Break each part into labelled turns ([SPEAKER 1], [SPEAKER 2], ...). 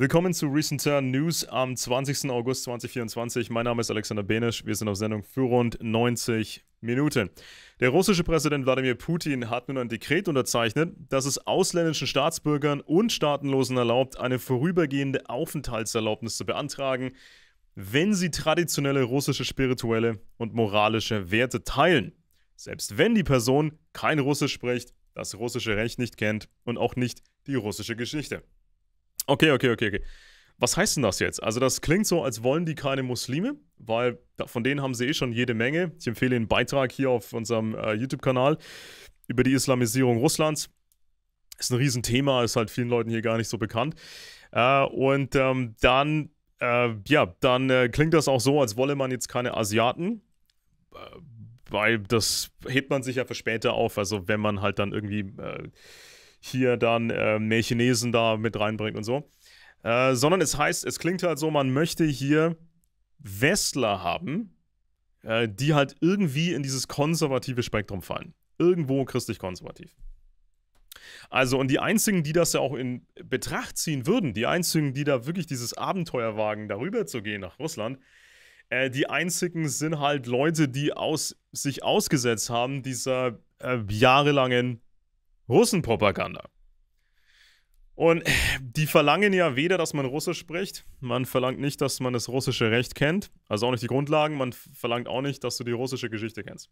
[SPEAKER 1] Willkommen zu Recent Turn News am 20. August 2024. Mein Name ist Alexander Benisch. Wir sind auf Sendung für rund 90 Minuten. Der russische Präsident Wladimir Putin hat nun ein Dekret unterzeichnet, das es ausländischen Staatsbürgern und Staatenlosen erlaubt, eine vorübergehende Aufenthaltserlaubnis zu beantragen, wenn sie traditionelle russische spirituelle und moralische Werte teilen. Selbst wenn die Person kein Russisch spricht, das russische Recht nicht kennt und auch nicht die russische Geschichte. Okay, okay, okay, okay. Was heißt denn das jetzt? Also das klingt so, als wollen die keine Muslime, weil von denen haben sie eh schon jede Menge. Ich empfehle einen Beitrag hier auf unserem äh, YouTube-Kanal über die Islamisierung Russlands. Ist ein Riesenthema, ist halt vielen Leuten hier gar nicht so bekannt. Äh, und ähm, dann, äh, ja, dann äh, klingt das auch so, als wolle man jetzt keine Asiaten äh, weil das hebt man sich ja für später auf. Also wenn man halt dann irgendwie äh, hier dann äh, mehr Chinesen da mit reinbringt und so. Äh, sondern es heißt, es klingt halt so, man möchte hier Westler haben, äh, die halt irgendwie in dieses konservative Spektrum fallen. Irgendwo christlich-konservativ. Also, und die einzigen, die das ja auch in Betracht ziehen würden, die einzigen, die da wirklich dieses Abenteuer wagen, darüber zu gehen nach Russland, äh, die einzigen sind halt Leute, die aus, sich ausgesetzt haben dieser äh, jahrelangen Russenpropaganda. Und die verlangen ja weder, dass man Russisch spricht, man verlangt nicht, dass man das russische Recht kennt, also auch nicht die Grundlagen, man verlangt auch nicht, dass du die russische Geschichte kennst.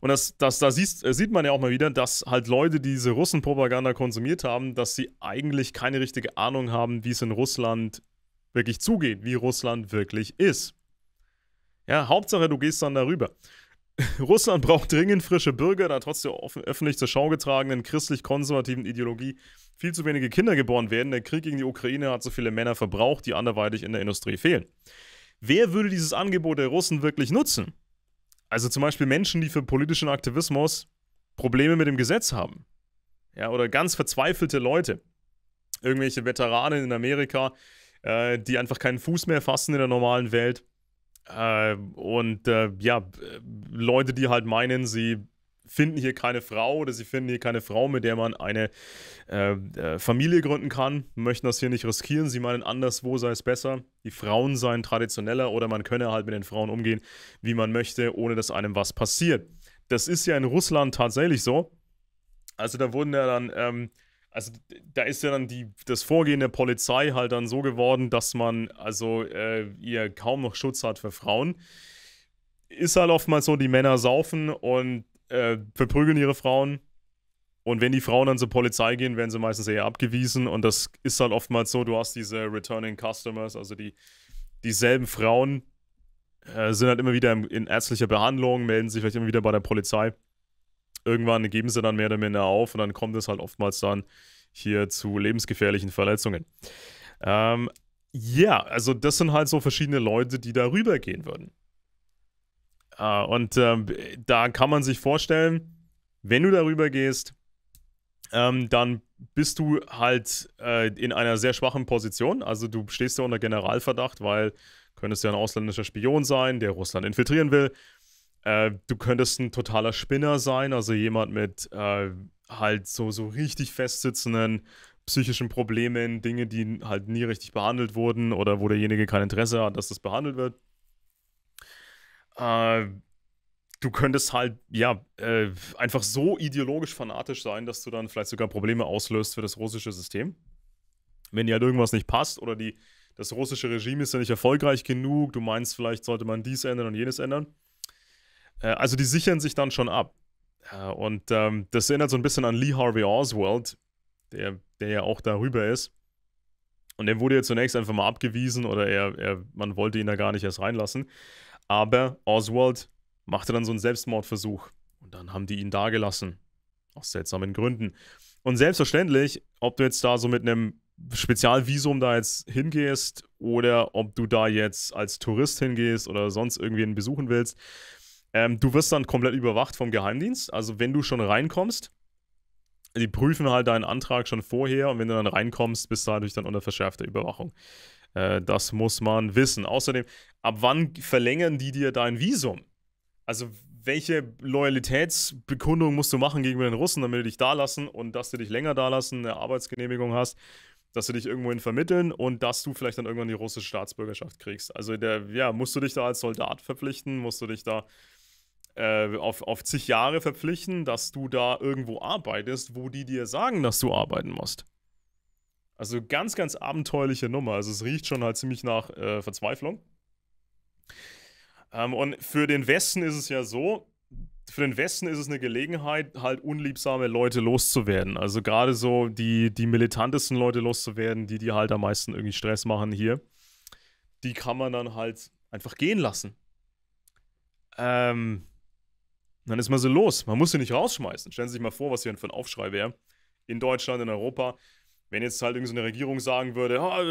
[SPEAKER 1] Und das, das, da siehst, äh, sieht man ja auch mal wieder, dass halt Leute, die diese Russenpropaganda konsumiert haben, dass sie eigentlich keine richtige Ahnung haben, wie es in Russland wirklich zugeht, wie Russland wirklich ist. Ja, Hauptsache, du gehst dann darüber. Russland braucht dringend frische Bürger, da trotz der öffentlich zur Schau getragenen christlich-konservativen Ideologie viel zu wenige Kinder geboren werden. Der Krieg gegen die Ukraine hat so viele Männer verbraucht, die anderweitig in der Industrie fehlen. Wer würde dieses Angebot der Russen wirklich nutzen? Also zum Beispiel Menschen, die für politischen Aktivismus Probleme mit dem Gesetz haben. Ja, oder ganz verzweifelte Leute. Irgendwelche Veteranen in Amerika, äh, die einfach keinen Fuß mehr fassen in der normalen Welt äh, und äh, ja, äh, Leute, die halt meinen, sie finden hier keine Frau oder sie finden hier keine Frau, mit der man eine äh, äh, Familie gründen kann, möchten das hier nicht riskieren. Sie meinen, anderswo sei es besser. Die Frauen seien traditioneller oder man könne halt mit den Frauen umgehen, wie man möchte, ohne dass einem was passiert. Das ist ja in Russland tatsächlich so. Also da wurden ja dann ähm, also da ist ja dann die, das Vorgehen der Polizei halt dann so geworden, dass man also äh, ihr kaum noch Schutz hat für Frauen. Ist halt oftmals so, die Männer saufen und äh, verprügeln ihre Frauen. Und wenn die Frauen dann zur Polizei gehen, werden sie meistens eher abgewiesen. Und das ist halt oftmals so, du hast diese Returning Customers, also die dieselben Frauen äh, sind halt immer wieder in, in ärztlicher Behandlung, melden sich vielleicht immer wieder bei der Polizei irgendwann geben sie dann mehr oder minder auf und dann kommt es halt oftmals dann hier zu lebensgefährlichen Verletzungen. Ähm, ja, also das sind halt so verschiedene Leute, die darüber gehen würden. Äh, und äh, da kann man sich vorstellen, wenn du darüber gehst, ähm, dann bist du halt äh, in einer sehr schwachen Position. Also du stehst ja unter Generalverdacht, weil könntest ja ein ausländischer Spion sein, der Russland infiltrieren will. Äh, du könntest ein totaler Spinner sein, also jemand mit äh, halt so, so richtig festsitzenden psychischen Problemen, Dinge, die halt nie richtig behandelt wurden oder wo derjenige kein Interesse hat, dass das behandelt wird. Äh, du könntest halt, ja, äh, einfach so ideologisch fanatisch sein, dass du dann vielleicht sogar Probleme auslöst für das russische System. Wenn dir halt irgendwas nicht passt oder die, das russische Regime ist ja nicht erfolgreich genug, du meinst, vielleicht sollte man dies ändern und jenes ändern äh, also die sichern sich dann schon ab. und ähm, das erinnert so ein bisschen an Lee Harvey Oswald, der, der ja auch darüber ist. Und der wurde ja zunächst einfach mal abgewiesen oder er, er, man wollte ihn da gar nicht erst reinlassen. Aber Oswald machte dann so einen Selbstmordversuch. Und dann haben die ihn dagelassen. Aus seltsamen Gründen. Und selbstverständlich, ob du jetzt da so mit einem Spezialvisum da jetzt hingehst oder ob du da jetzt als Tourist hingehst oder sonst irgendwen besuchen willst, ähm, du wirst dann komplett überwacht vom Geheimdienst. Also wenn du schon reinkommst, die prüfen halt deinen Antrag schon vorher und wenn du dann reinkommst, bist du dadurch dann unter verschärfter Überwachung. Äh, das muss man wissen. Außerdem, ab wann verlängern die dir dein Visum? Also welche Loyalitätsbekundung musst du machen gegenüber den Russen, damit die dich da lassen und dass die dich länger da lassen, eine Arbeitsgenehmigung hast, dass sie dich irgendwohin vermitteln und dass du vielleicht dann irgendwann die russische Staatsbürgerschaft kriegst. Also der, ja, musst du dich da als Soldat verpflichten, musst du dich da äh, auf, auf zig Jahre verpflichten, dass du da irgendwo arbeitest, wo die dir sagen, dass du arbeiten musst. Also ganz, ganz abenteuerliche Nummer. Also es riecht schon halt ziemlich nach äh, Verzweiflung. Ähm, und für den Westen ist es ja so, für den Westen ist es eine Gelegenheit, halt unliebsame Leute loszuwerden. Also gerade so die, die militantesten Leute loszuwerden, die die halt am meisten irgendwie Stress machen hier. Die kann man dann halt einfach gehen lassen. Ähm, und dann ist man so los. Man muss sie nicht rausschmeißen. Stellen Sie sich mal vor, was hier für ein Aufschrei wäre. In Deutschland, in Europa. Wenn jetzt halt irgendeine so Regierung sagen würde, oh,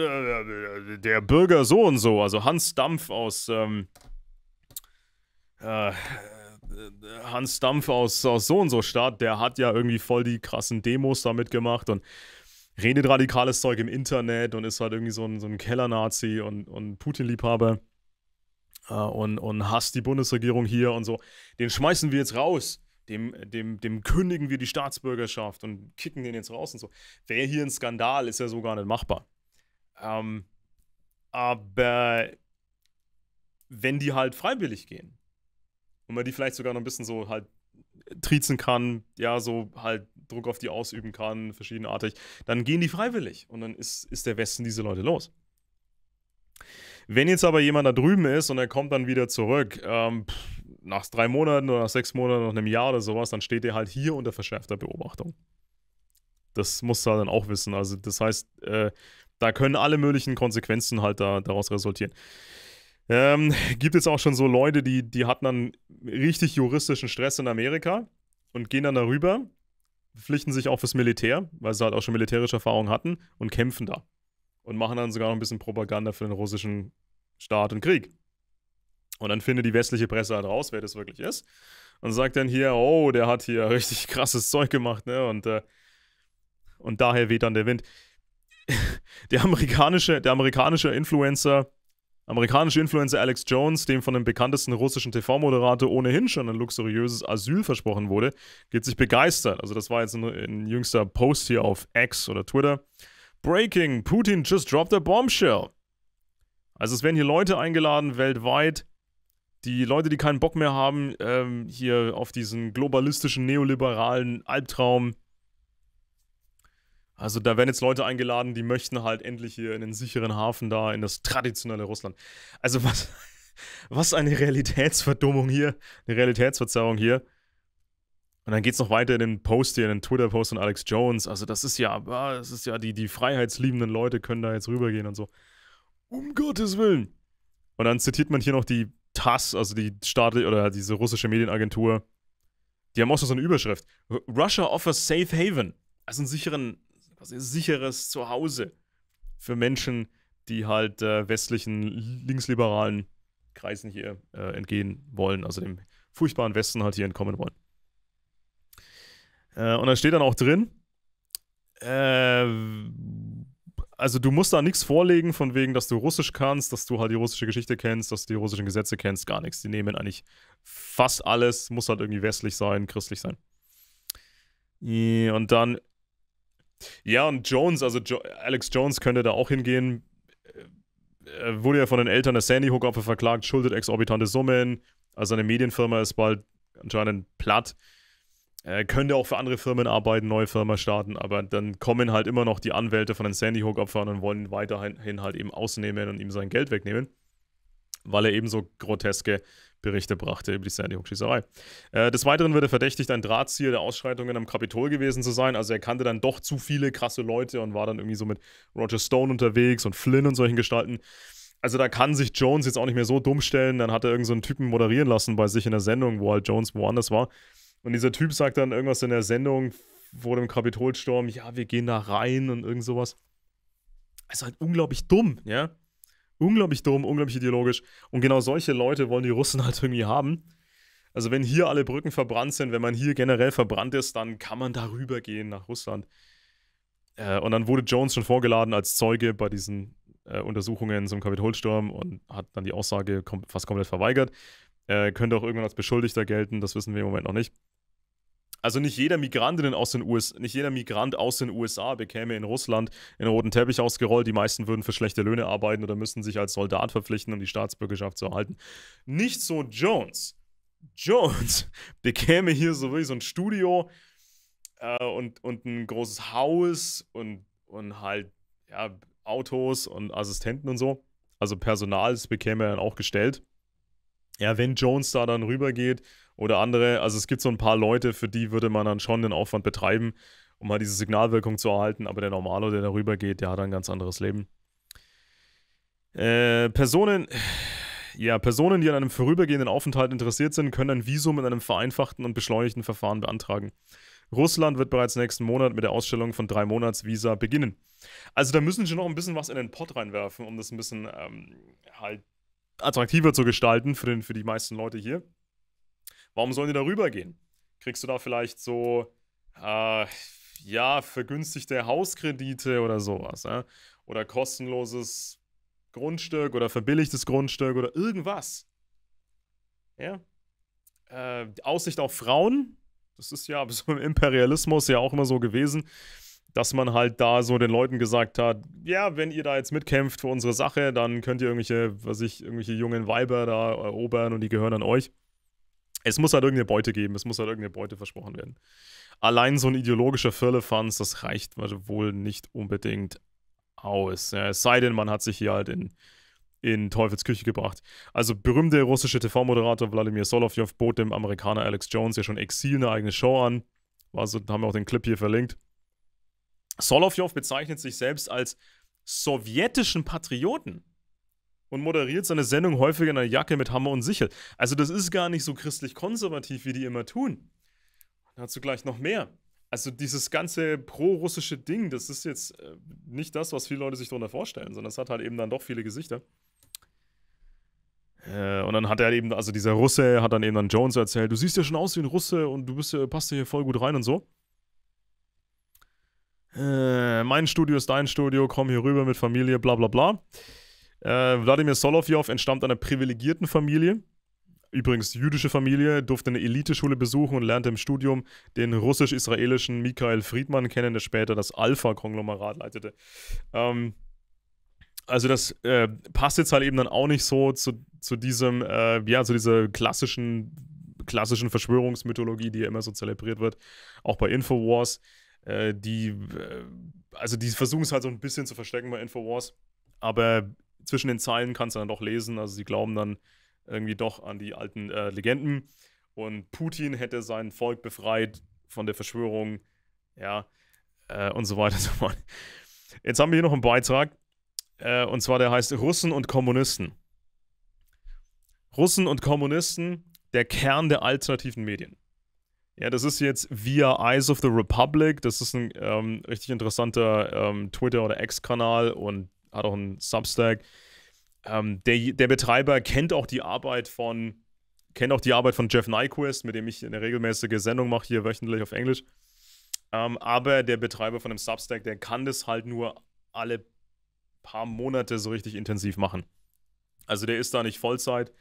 [SPEAKER 1] der Bürger so und so, also Hans Dampf aus ähm, Hans Dampf aus, aus so und so Stadt, der hat ja irgendwie voll die krassen Demos damit gemacht und redet radikales Zeug im Internet und ist halt irgendwie so ein, so ein Keller-Nazi und, und Putin-Liebhaber. Äh, und, und hasst die Bundesregierung hier und so. Den schmeißen wir jetzt raus. Dem, dem, dem kündigen wir die Staatsbürgerschaft und kicken den jetzt raus und so. Wäre hier ein Skandal, ist ja so gar nicht machbar. Ähm, aber wenn die halt freiwillig gehen und man die vielleicht sogar noch ein bisschen so halt triezen kann, ja, so halt Druck auf die ausüben kann, verschiedenartig, dann gehen die freiwillig und dann ist, ist der Westen diese Leute los. Wenn jetzt aber jemand da drüben ist und er kommt dann wieder zurück, ähm, nach drei Monaten oder nach sechs Monaten, oder einem Jahr oder sowas, dann steht er halt hier unter verschärfter Beobachtung. Das musst du halt dann auch wissen. Also das heißt, äh, da können alle möglichen Konsequenzen halt da, daraus resultieren. Ähm, gibt es auch schon so Leute, die, die hatten dann richtig juristischen Stress in Amerika und gehen dann darüber, pflichten sich auch fürs Militär, weil sie halt auch schon militärische Erfahrung hatten und kämpfen da und machen dann sogar noch ein bisschen Propaganda für den russischen Staat und Krieg. Und dann findet die westliche Presse halt raus, wer das wirklich ist. Und sagt dann hier, oh, der hat hier richtig krasses Zeug gemacht, ne? Und, äh, und daher weht dann der Wind. der, amerikanische, der amerikanische Influencer, amerikanische Influencer Alex Jones, dem von dem bekanntesten russischen TV-Moderator ohnehin schon ein luxuriöses Asyl versprochen wurde, geht sich begeistert. Also, das war jetzt ein, ein jüngster Post hier auf X oder Twitter. Breaking, Putin just dropped a bombshell. Also es werden hier Leute eingeladen weltweit, die Leute, die keinen Bock mehr haben, ähm, hier auf diesen globalistischen, neoliberalen Albtraum. Also da werden jetzt Leute eingeladen, die möchten halt endlich hier in den sicheren Hafen da, in das traditionelle Russland. Also was, was eine Realitätsverdummung hier, eine Realitätsverzerrung hier. Und dann geht es noch weiter in den Post hier, in den Twitter-Post von Alex Jones. Also das ist ja, ah, das ist ja, die, die freiheitsliebenden Leute können da jetzt rübergehen und so. Um Gottes Willen. Und dann zitiert man hier noch die TASS, also die staatliche oder diese russische Medienagentur. Die haben auch so eine Überschrift. Russia offers Safe Haven. Also ein sicheren, quasi ein sicheres Zuhause für Menschen, die halt äh, westlichen linksliberalen Kreisen hier äh, entgehen wollen, also dem furchtbaren Westen halt hier entkommen wollen. Äh, und da steht dann auch drin, äh, also du musst da nichts vorlegen, von wegen, dass du Russisch kannst, dass du halt die russische Geschichte kennst, dass du die russischen Gesetze kennst, gar nichts. Die nehmen eigentlich fast alles, muss halt irgendwie westlich sein, christlich sein. Äh, und dann, ja, und Jones, also jo Alex Jones könnte da auch hingehen. Er äh, äh, wurde ja von den Eltern der Sandy Hook-Opfer verklagt, schuldet exorbitante Summen. Also seine Medienfirma ist bald anscheinend platt. Äh, könnte auch für andere Firmen arbeiten, neue Firma starten, aber dann kommen halt immer noch die Anwälte von den Sandy Hook-Opfern und wollen weiterhin halt eben ausnehmen und ihm sein Geld wegnehmen, weil er eben so groteske Berichte brachte über die Sandy Hook-Schießerei. Äh, des Weiteren wird er verdächtigt, ein Drahtzieher der Ausschreitungen am Kapitol gewesen zu sein. Also er kannte dann doch zu viele krasse Leute und war dann irgendwie so mit Roger Stone unterwegs und Flynn und solchen Gestalten. Also da kann sich Jones jetzt auch nicht mehr so dumm stellen. Dann hat er irgendeinen so Typen moderieren lassen bei sich in der Sendung, wo halt Jones woanders war. Und dieser Typ sagt dann irgendwas in der Sendung vor dem Kapitolsturm, ja, wir gehen da rein und irgend sowas. Also halt unglaublich dumm, ja. Unglaublich dumm, unglaublich ideologisch. Und genau solche Leute wollen die Russen halt irgendwie haben. Also wenn hier alle Brücken verbrannt sind, wenn man hier generell verbrannt ist, dann kann man darüber gehen nach Russland. Äh, und dann wurde Jones schon vorgeladen als Zeuge bei diesen äh, Untersuchungen zum Kapitolsturm und hat dann die Aussage kom fast komplett verweigert. Äh, könnte auch irgendwann als Beschuldigter gelten, das wissen wir im Moment noch nicht. Also nicht jeder Migrantinnen aus den US, nicht jeder Migrant aus den USA bekäme in Russland einen roten Teppich ausgerollt. Die meisten würden für schlechte Löhne arbeiten oder müssten sich als Soldat verpflichten, um die Staatsbürgerschaft zu erhalten. Nicht so Jones. Jones bekäme hier so ein Studio äh, und, und ein großes Haus und, und halt ja, Autos und Assistenten und so. Also Personal, das bekäme er dann auch gestellt ja, wenn Jones da dann rübergeht oder andere, also es gibt so ein paar Leute, für die würde man dann schon den Aufwand betreiben, um halt diese Signalwirkung zu erhalten, aber der Normale, der da rübergeht, der hat ein ganz anderes Leben. Äh, Personen, ja, Personen, die an einem vorübergehenden Aufenthalt interessiert sind, können ein Visum in einem vereinfachten und beschleunigten Verfahren beantragen. Russland wird bereits nächsten Monat mit der Ausstellung von drei Monats-Visa beginnen. Also da müssen sie noch ein bisschen was in den Pott reinwerfen, um das ein bisschen ähm, halt attraktiver zu gestalten für, den, für die meisten Leute hier. Warum sollen die da rübergehen? Kriegst du da vielleicht so, äh, ja, vergünstigte Hauskredite oder sowas? Ja? Oder kostenloses Grundstück oder verbilligtes Grundstück oder irgendwas? Ja. Äh, Aussicht auf Frauen, das ist ja so im Imperialismus ja auch immer so gewesen dass man halt da so den Leuten gesagt hat, ja, wenn ihr da jetzt mitkämpft für unsere Sache, dann könnt ihr irgendwelche, was ich, irgendwelche jungen Weiber da erobern und die gehören an euch. Es muss halt irgendeine Beute geben, es muss halt irgendeine Beute versprochen werden. Allein so ein ideologischer Firlefanz, das reicht wohl nicht unbedingt aus. Ja, es sei denn, man hat sich hier halt in, in Teufelsküche gebracht. Also berühmte russische TV-Moderator Wladimir Solovjov bot dem Amerikaner Alex Jones ja schon Exil eine eigene Show an. Also, haben wir auch den Clip hier verlinkt. Solovyov bezeichnet sich selbst als sowjetischen Patrioten und moderiert seine Sendung häufig in einer Jacke mit Hammer und Sichel. Also das ist gar nicht so christlich-konservativ, wie die immer tun. Dazu gleich noch mehr. Also dieses ganze pro-russische Ding, das ist jetzt äh, nicht das, was viele Leute sich darunter vorstellen, sondern es hat halt eben dann doch viele Gesichter. Äh, und dann hat er eben, also dieser Russe hat dann eben dann Jones erzählt, du siehst ja schon aus wie ein Russe und du bist, passt ja hier voll gut rein und so. Äh, mein Studio ist dein Studio, komm hier rüber mit Familie, bla bla bla. Äh, Wladimir Solovjov entstammt einer privilegierten Familie. Übrigens jüdische Familie, durfte eine Eliteschule besuchen und lernte im Studium den russisch-israelischen Michael Friedmann kennen, der später das Alpha-Konglomerat leitete. Ähm, also das äh, passt jetzt halt eben dann auch nicht so zu, zu diesem, äh, ja, zu dieser klassischen, klassischen Verschwörungsmythologie, die ja immer so zelebriert wird, auch bei Infowars. Äh, die, äh, also die versuchen es halt so ein bisschen zu verstecken bei Infowars, aber zwischen den Zeilen kannst du dann doch lesen, also sie glauben dann irgendwie doch an die alten äh, Legenden und Putin hätte sein Volk befreit von der Verschwörung, ja, äh, und so weiter und so fort. Jetzt haben wir hier noch einen Beitrag, und zwar der heißt Russen und Kommunisten. Russen und Kommunisten, der Kern der alternativen Medien. Ja, das ist jetzt via Eyes of the Republic. Das ist ein ähm, richtig interessanter ähm, Twitter- oder ex kanal und hat auch einen Substack. Ähm, der, der Betreiber kennt auch die Arbeit von kennt auch die Arbeit von Jeff Nyquist, mit dem ich eine regelmäßige Sendung mache, hier wöchentlich auf Englisch. Ähm, aber der Betreiber von dem Substack, der kann das halt nur alle paar Monate so richtig intensiv machen. Also der ist da nicht Vollzeit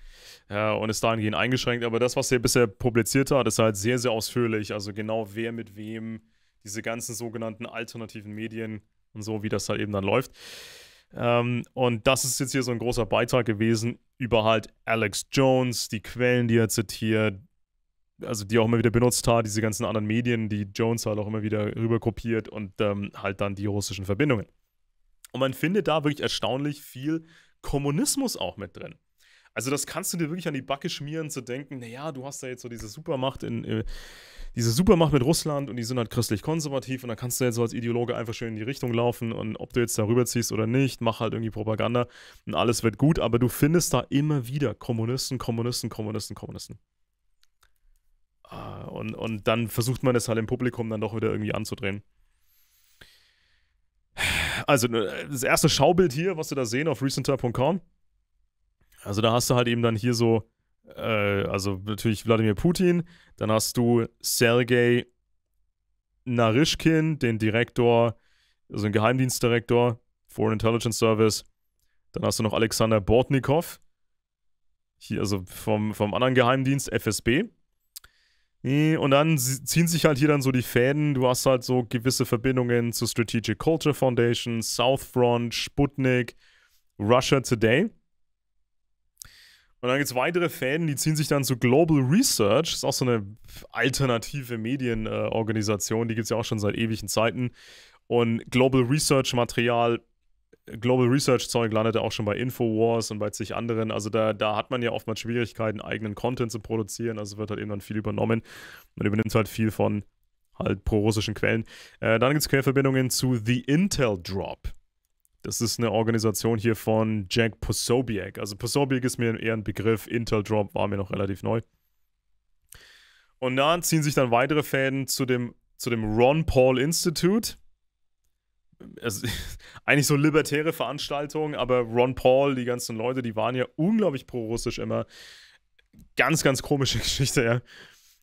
[SPEAKER 1] äh, und ist dahingehend eingeschränkt. Aber das, was er bisher publiziert hat, ist halt sehr, sehr ausführlich. Also genau wer mit wem, diese ganzen sogenannten alternativen Medien und so, wie das halt eben dann läuft. Ähm, und das ist jetzt hier so ein großer Beitrag gewesen über halt Alex Jones, die Quellen, die er zitiert, also die auch immer wieder benutzt hat, diese ganzen anderen Medien, die Jones halt auch immer wieder rüberkopiert und ähm, halt dann die russischen Verbindungen. Und man findet da wirklich erstaunlich viel Kommunismus auch mit drin. Also das kannst du dir wirklich an die Backe schmieren, zu denken, naja, du hast da jetzt so diese Supermacht in, äh, diese Supermacht mit Russland und die sind halt christlich-konservativ und dann kannst du jetzt so als Ideologe einfach schön in die Richtung laufen und ob du jetzt darüber ziehst oder nicht, mach halt irgendwie Propaganda und alles wird gut, aber du findest da immer wieder Kommunisten, Kommunisten, Kommunisten, Kommunisten. Ah, und, und dann versucht man es halt im Publikum dann doch wieder irgendwie anzudrehen also ne, das erste Schaubild hier, was wir da sehen auf recenter.com. Also da hast du halt eben dann hier so, äh, also natürlich Wladimir Putin, dann hast du Sergei Narischkin, den Direktor, also den Geheimdienstdirektor, Foreign Intelligence Service. Dann hast du noch Alexander Bortnikov, hier also vom, vom anderen Geheimdienst, FSB. Hm, und dann ziehen sich halt hier dann so die Fäden. Du hast halt so gewisse Verbindungen zu Strategic Culture Foundation, South Front, Sputnik, Russia Today. Und dann gibt es weitere Fäden, die ziehen sich dann zu Global Research. Das ist auch so eine alternative Medienorganisation, äh, die gibt es ja auch schon seit ewigen Zeiten. Und Global Research Material Global Research Zeug landete auch schon bei Infowars und bei zig anderen. Also da, da hat man ja oftmals Schwierigkeiten, eigenen Content zu produzieren. Also wird halt irgendwann viel übernommen. Man übernimmt halt viel von halt pro-russischen Quellen. Äh, dann gibt es Querverbindungen zu The Intel Drop. Das ist eine Organisation hier von Jack Posobiec. Also Posobiec ist mir eher ein Begriff, Intel Drop war mir noch relativ neu. Und da ziehen sich dann weitere Fäden zu dem, zu dem Ron Paul Institute also, eigentlich so libertäre Veranstaltungen, aber Ron Paul, die ganzen Leute, die waren ja unglaublich pro-russisch immer. Ganz, ganz komische Geschichte, ja.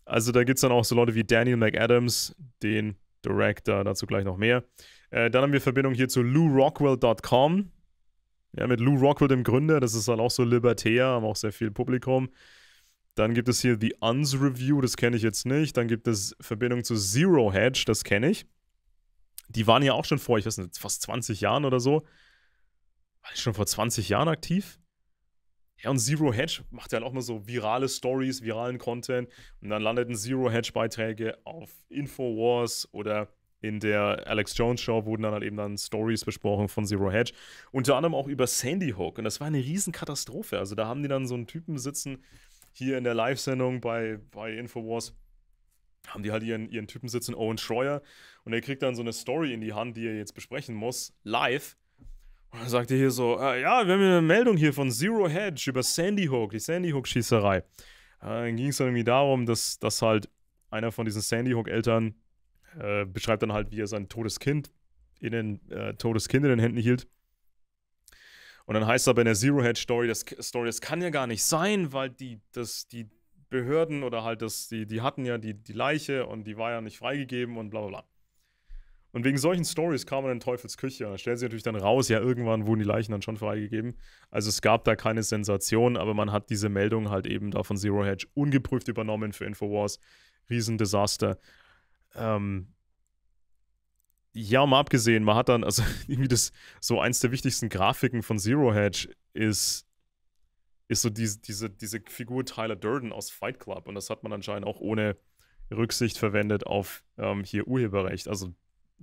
[SPEAKER 1] Also da gibt es dann auch so Leute wie Daniel McAdams, den Director, dazu gleich noch mehr. Äh, dann haben wir Verbindung hier zu lourockwell.com. Ja, mit Lou Rockwell, dem Gründer, das ist halt auch so libertär, haben auch sehr viel Publikum. Dann gibt es hier The Uns Review, das kenne ich jetzt nicht. Dann gibt es Verbindung zu Zero Hedge, das kenne ich die waren ja auch schon vor, ich weiß nicht, fast 20 Jahren oder so. War ich schon vor 20 Jahren aktiv? Ja, und Zero Hedge macht ja auch mal so virale Stories, viralen Content. Und dann landeten Zero Hedge-Beiträge auf Infowars oder in der Alex Jones Show wurden dann halt eben dann Stories besprochen von Zero Hedge. Unter anderem auch über Sandy Hook. Und das war eine Riesenkatastrophe. Also da haben die dann so einen Typen sitzen, hier in der Live-Sendung bei, bei Infowars, haben die halt ihren, ihren Typen sitzen, Owen Schreuer. Und er kriegt dann so eine Story in die Hand, die er jetzt besprechen muss, live. Und dann sagt er hier so: äh, Ja, wir haben eine Meldung hier von Zero Hedge über Sandy Hook, die Sandy Hook-Schießerei. Äh, dann ging es irgendwie darum, dass, dass halt einer von diesen Sandy Hook-Eltern äh, beschreibt dann halt, wie er sein totes Kind in den, äh, totes Kind in den Händen hielt. Und dann heißt es aber in der Zero Hedge Story, das, Story, das kann ja gar nicht sein, weil die, das, die Behörden oder halt das, die, die hatten ja die, die Leiche und die war ja nicht freigegeben und bla bla bla. Und wegen solchen Stories kam man in Teufelsküche. da stellt sich natürlich dann raus, ja, irgendwann wurden die Leichen dann schon freigegeben. Also es gab da keine Sensation, aber man hat diese Meldung halt eben da von Zero Hedge ungeprüft übernommen für Infowars. Riesendesaster. Ähm, ja, mal abgesehen, man hat dann, also irgendwie das, so eins der wichtigsten Grafiken von Zero Hedge ist, ist so diese, diese, diese Figur Tyler Durden aus Fight Club. Und das hat man anscheinend auch ohne Rücksicht verwendet auf ähm, hier Urheberrecht. Also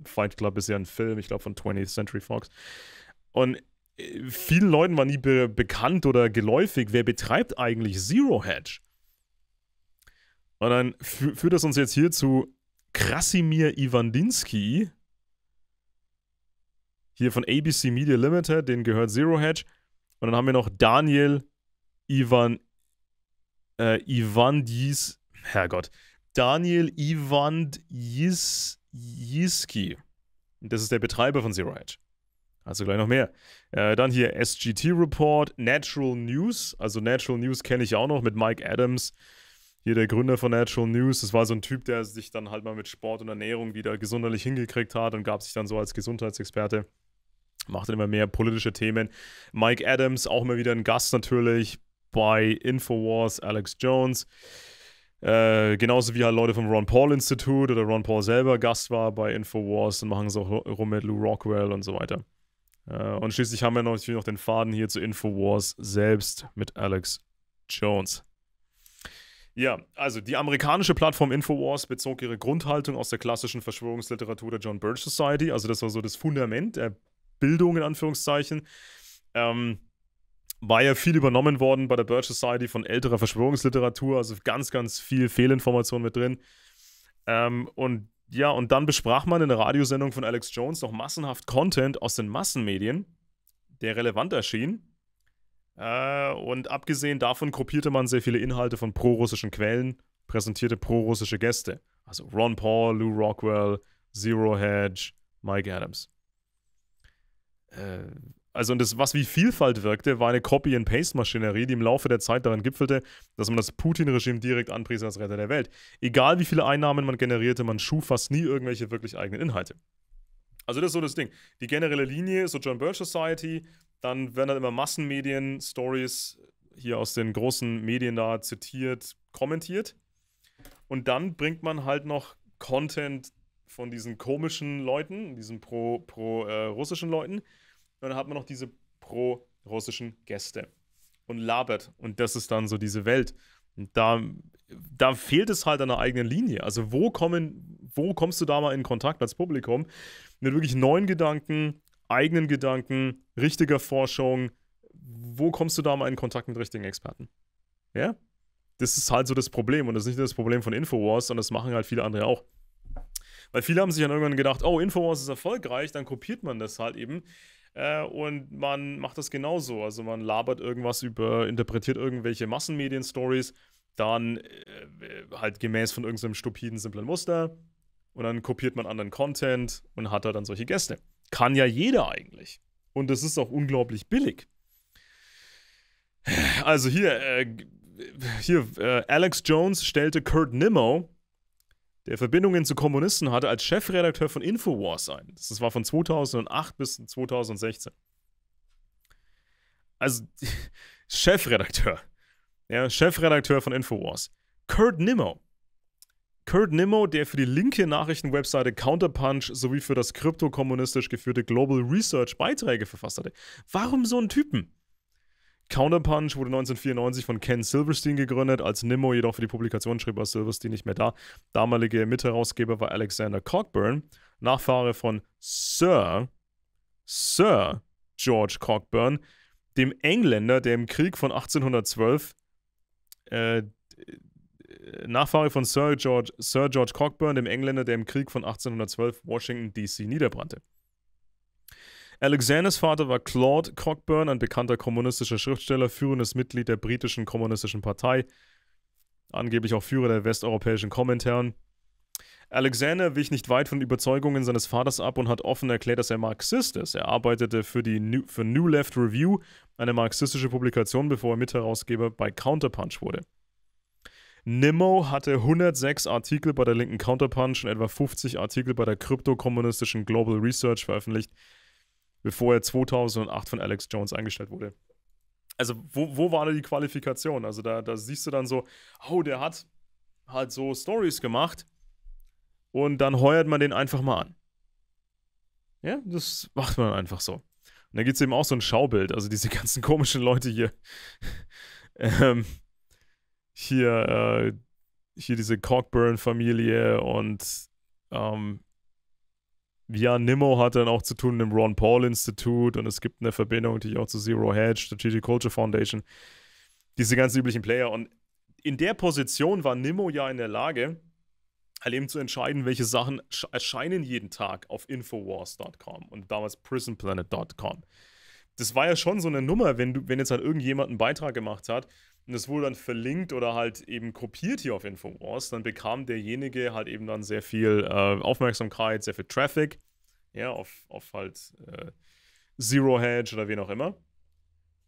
[SPEAKER 1] Fight Club ist ja ein Film, ich glaube von 20th Century Fox. Und äh, vielen Leuten war nie be bekannt oder geläufig, wer betreibt eigentlich Zero Hedge? Und dann führt das uns jetzt hier zu Krasimir Iwandinsky, hier von ABC Media Limited, den gehört Zero Hedge. Und dann haben wir noch Daniel Ivan, äh, Ivandis, Herrgott, Daniel Ivandis Yiski. Das ist der Betreiber von Zero Edge. Also gleich noch mehr. Äh, dann hier SGT Report, Natural News. Also Natural News kenne ich auch noch mit Mike Adams. Hier der Gründer von Natural News. Das war so ein Typ, der sich dann halt mal mit Sport und Ernährung wieder gesunderlich hingekriegt hat und gab sich dann so als Gesundheitsexperte. Macht dann immer mehr politische Themen. Mike Adams, auch immer wieder ein Gast natürlich bei Infowars, Alex Jones. Äh, genauso wie halt Leute vom Ron Paul Institut oder Ron Paul selber Gast war bei Infowars und machen es auch rum mit Lou Rockwell und so weiter. Äh, und schließlich haben wir natürlich noch den Faden hier zu Infowars selbst mit Alex Jones. Ja, also die amerikanische Plattform Infowars bezog ihre Grundhaltung aus der klassischen Verschwörungsliteratur der John Birch Society. Also das war so das Fundament der Bildung in Anführungszeichen. Ähm, war ja viel übernommen worden bei der Birch Society von älterer Verschwörungsliteratur, also ganz, ganz viel Fehlinformation mit drin. Ähm, und ja, und dann besprach man in der Radiosendung von Alex Jones noch massenhaft Content aus den Massenmedien, der relevant erschien. Äh, und abgesehen davon gruppierte man sehr viele Inhalte von prorussischen Quellen, präsentierte prorussische Gäste. Also Ron Paul, Lou Rockwell, Zero Hedge, Mike Adams. Äh, also und das, was wie Vielfalt wirkte, war eine Copy-and-Paste-Maschinerie, die im Laufe der Zeit daran gipfelte, dass man das Putin-Regime direkt anpries als Retter der Welt. Egal wie viele Einnahmen man generierte, man schuf fast nie irgendwelche wirklich eigenen Inhalte. Also das ist so das Ding. Die generelle Linie, so John Birch Society, dann werden halt immer Massenmedien, Stories hier aus den großen Medien da zitiert, kommentiert. Und dann bringt man halt noch Content von diesen komischen Leuten, diesen pro-russischen pro, äh, russischen Leuten, und dann hat man noch diese pro-russischen Gäste und labert. Und das ist dann so diese Welt. Und da, da fehlt es halt an der eigenen Linie. Also, wo, kommen, wo kommst du da mal in Kontakt als Publikum mit wirklich neuen Gedanken, eigenen Gedanken, richtiger Forschung? Wo kommst du da mal in Kontakt mit richtigen Experten? Ja? Das ist halt so das Problem. Und das ist nicht nur das Problem von Infowars, sondern das machen halt viele andere auch. Weil viele haben sich dann irgendwann gedacht, oh, Infowars ist erfolgreich, dann kopiert man das halt eben. Äh, und man macht das genauso. Also man labert irgendwas über, interpretiert irgendwelche Massenmedien-Stories, dann äh, halt gemäß von irgendeinem stupiden, simplen Muster. Und dann kopiert man anderen Content und hat da dann solche Gäste. Kann ja jeder eigentlich. Und das ist auch unglaublich billig. Also hier, äh, hier, äh, Alex Jones stellte Kurt Nimmo der Verbindungen zu Kommunisten hatte, als Chefredakteur von Infowars ein. Das war von 2008 bis 2016. Also Chefredakteur. Ja, Chefredakteur von Infowars. Kurt Nimmo. Kurt Nimmo, der für die linke Nachrichtenwebseite Counterpunch sowie für das kryptokommunistisch geführte Global Research Beiträge verfasst hatte. Warum so einen Typen? Counterpunch wurde 1994 von Ken Silverstein gegründet, als Nimmo jedoch für die Publikation schrieb, war Silverstein nicht mehr da. Damaliger Mitherausgeber war Alexander Cockburn, Nachfahre von Sir, Sir George Cockburn, dem Engländer, der im Krieg von 1812 äh, äh, Nachfahre von Sir George, Sir George Cockburn, dem Engländer, der im Krieg von 1812 Washington, D.C. niederbrannte. Alexanders Vater war Claude Cockburn, ein bekannter kommunistischer Schriftsteller, führendes Mitglied der britischen kommunistischen Partei, angeblich auch Führer der westeuropäischen Kommentaren. Alexander wich nicht weit von Überzeugungen seines Vaters ab und hat offen erklärt, dass er Marxist ist. Er arbeitete für die New, für New Left Review, eine marxistische Publikation, bevor er Mitherausgeber bei Counterpunch wurde. Nimmo hatte 106 Artikel bei der linken Counterpunch und etwa 50 Artikel bei der kryptokommunistischen Global Research veröffentlicht, bevor er 2008 von Alex Jones eingestellt wurde. Also, wo, wo war da die Qualifikation? Also, da, da siehst du dann so, oh, der hat halt so Stories gemacht und dann heuert man den einfach mal an. Ja, das macht man einfach so. Und da gibt es eben auch so ein Schaubild, also diese ganzen komischen Leute hier. ähm, hier, äh, hier diese Cockburn-Familie und ähm, ja, Nimmo hat dann auch zu tun mit dem Ron Paul Institut und es gibt eine Verbindung natürlich auch zu Zero Hedge, Strategic Culture Foundation, diese ganzen üblichen Player. Und in der Position war Nimmo ja in der Lage, halt eben zu entscheiden, welche Sachen erscheinen jeden Tag auf Infowars.com und damals PrisonPlanet.com. Das war ja schon so eine Nummer, wenn, du, wenn jetzt halt irgendjemand einen Beitrag gemacht hat, und es wurde dann verlinkt oder halt eben kopiert hier auf Infowars. Dann bekam derjenige halt eben dann sehr viel äh, Aufmerksamkeit, sehr viel Traffic. Ja, auf, auf halt äh, Zero Hedge oder wen auch immer.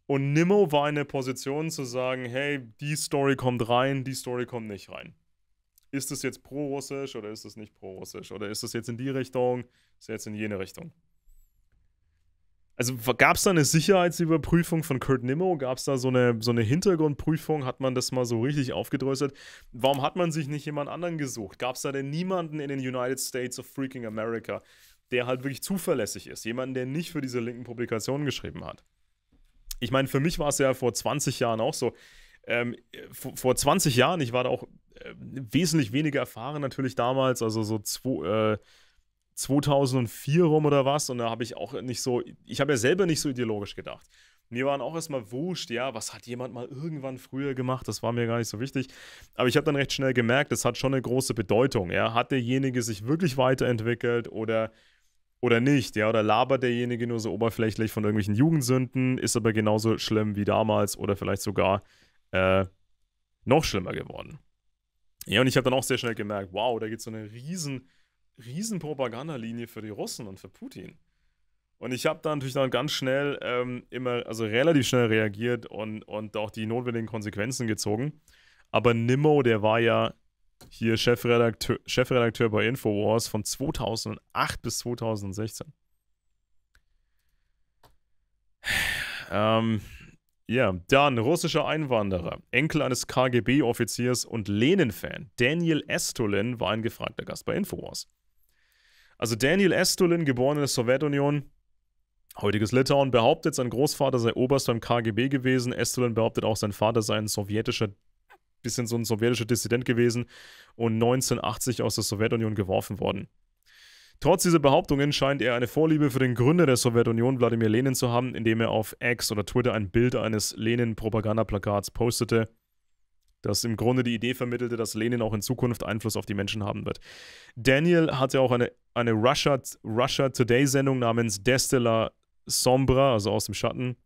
[SPEAKER 1] Und Nimmo war in der Position zu sagen, hey, die Story kommt rein, die Story kommt nicht rein. Ist es jetzt pro-russisch oder ist es nicht pro-russisch? Oder ist es jetzt in die Richtung, ist es jetzt in jene Richtung? Also gab es da eine Sicherheitsüberprüfung von Kurt Nimmo? Gab es da so eine, so eine Hintergrundprüfung? Hat man das mal so richtig aufgedröselt? Warum hat man sich nicht jemand anderen gesucht? Gab es da denn niemanden in den United States of freaking America, der halt wirklich zuverlässig ist? Jemanden, der nicht für diese linken Publikationen geschrieben hat? Ich meine, für mich war es ja vor 20 Jahren auch so. Ähm, vor, vor 20 Jahren, ich war da auch äh, wesentlich weniger erfahren natürlich damals, also so zwei, äh, 2004 rum oder was und da habe ich auch nicht so, ich habe ja selber nicht so ideologisch gedacht. Mir waren auch erstmal wurscht, ja, was hat jemand mal irgendwann früher gemacht, das war mir gar nicht so wichtig. Aber ich habe dann recht schnell gemerkt, das hat schon eine große Bedeutung, ja. Hat derjenige sich wirklich weiterentwickelt oder, oder nicht, ja, oder labert derjenige nur so oberflächlich von irgendwelchen Jugendsünden, ist aber genauso schlimm wie damals oder vielleicht sogar äh, noch schlimmer geworden. Ja, und ich habe dann auch sehr schnell gemerkt, wow, da gibt es so eine riesen Riesenpropagandalinie für die Russen und für Putin. Und ich habe da natürlich dann ganz schnell ähm, immer, also relativ schnell reagiert und, und auch die notwendigen Konsequenzen gezogen. Aber Nimmo, der war ja hier Chefredakteur, Chefredakteur bei Infowars von 2008 bis 2016. Ähm, ja, dann russischer Einwanderer, Enkel eines KGB-Offiziers und Lenin-Fan. Daniel Estolin war ein gefragter Gast bei Infowars. Also Daniel Estulin, geboren in der Sowjetunion, heutiges Litauen, behauptet, sein Großvater sei Oberst beim KGB gewesen. Estulin behauptet auch, sein Vater sei ein sowjetischer, bisschen so ein sowjetischer Dissident gewesen und 1980 aus der Sowjetunion geworfen worden. Trotz dieser Behauptungen scheint er eine Vorliebe für den Gründer der Sowjetunion, Wladimir Lenin, zu haben, indem er auf X oder Twitter ein Bild eines Lenin-Propagandaplakats postete das im Grunde die Idee vermittelte, dass Lenin auch in Zukunft Einfluss auf die Menschen haben wird. Daniel hatte auch eine, eine Russia, Russia Today-Sendung namens Destella Sombra, also aus dem Schatten.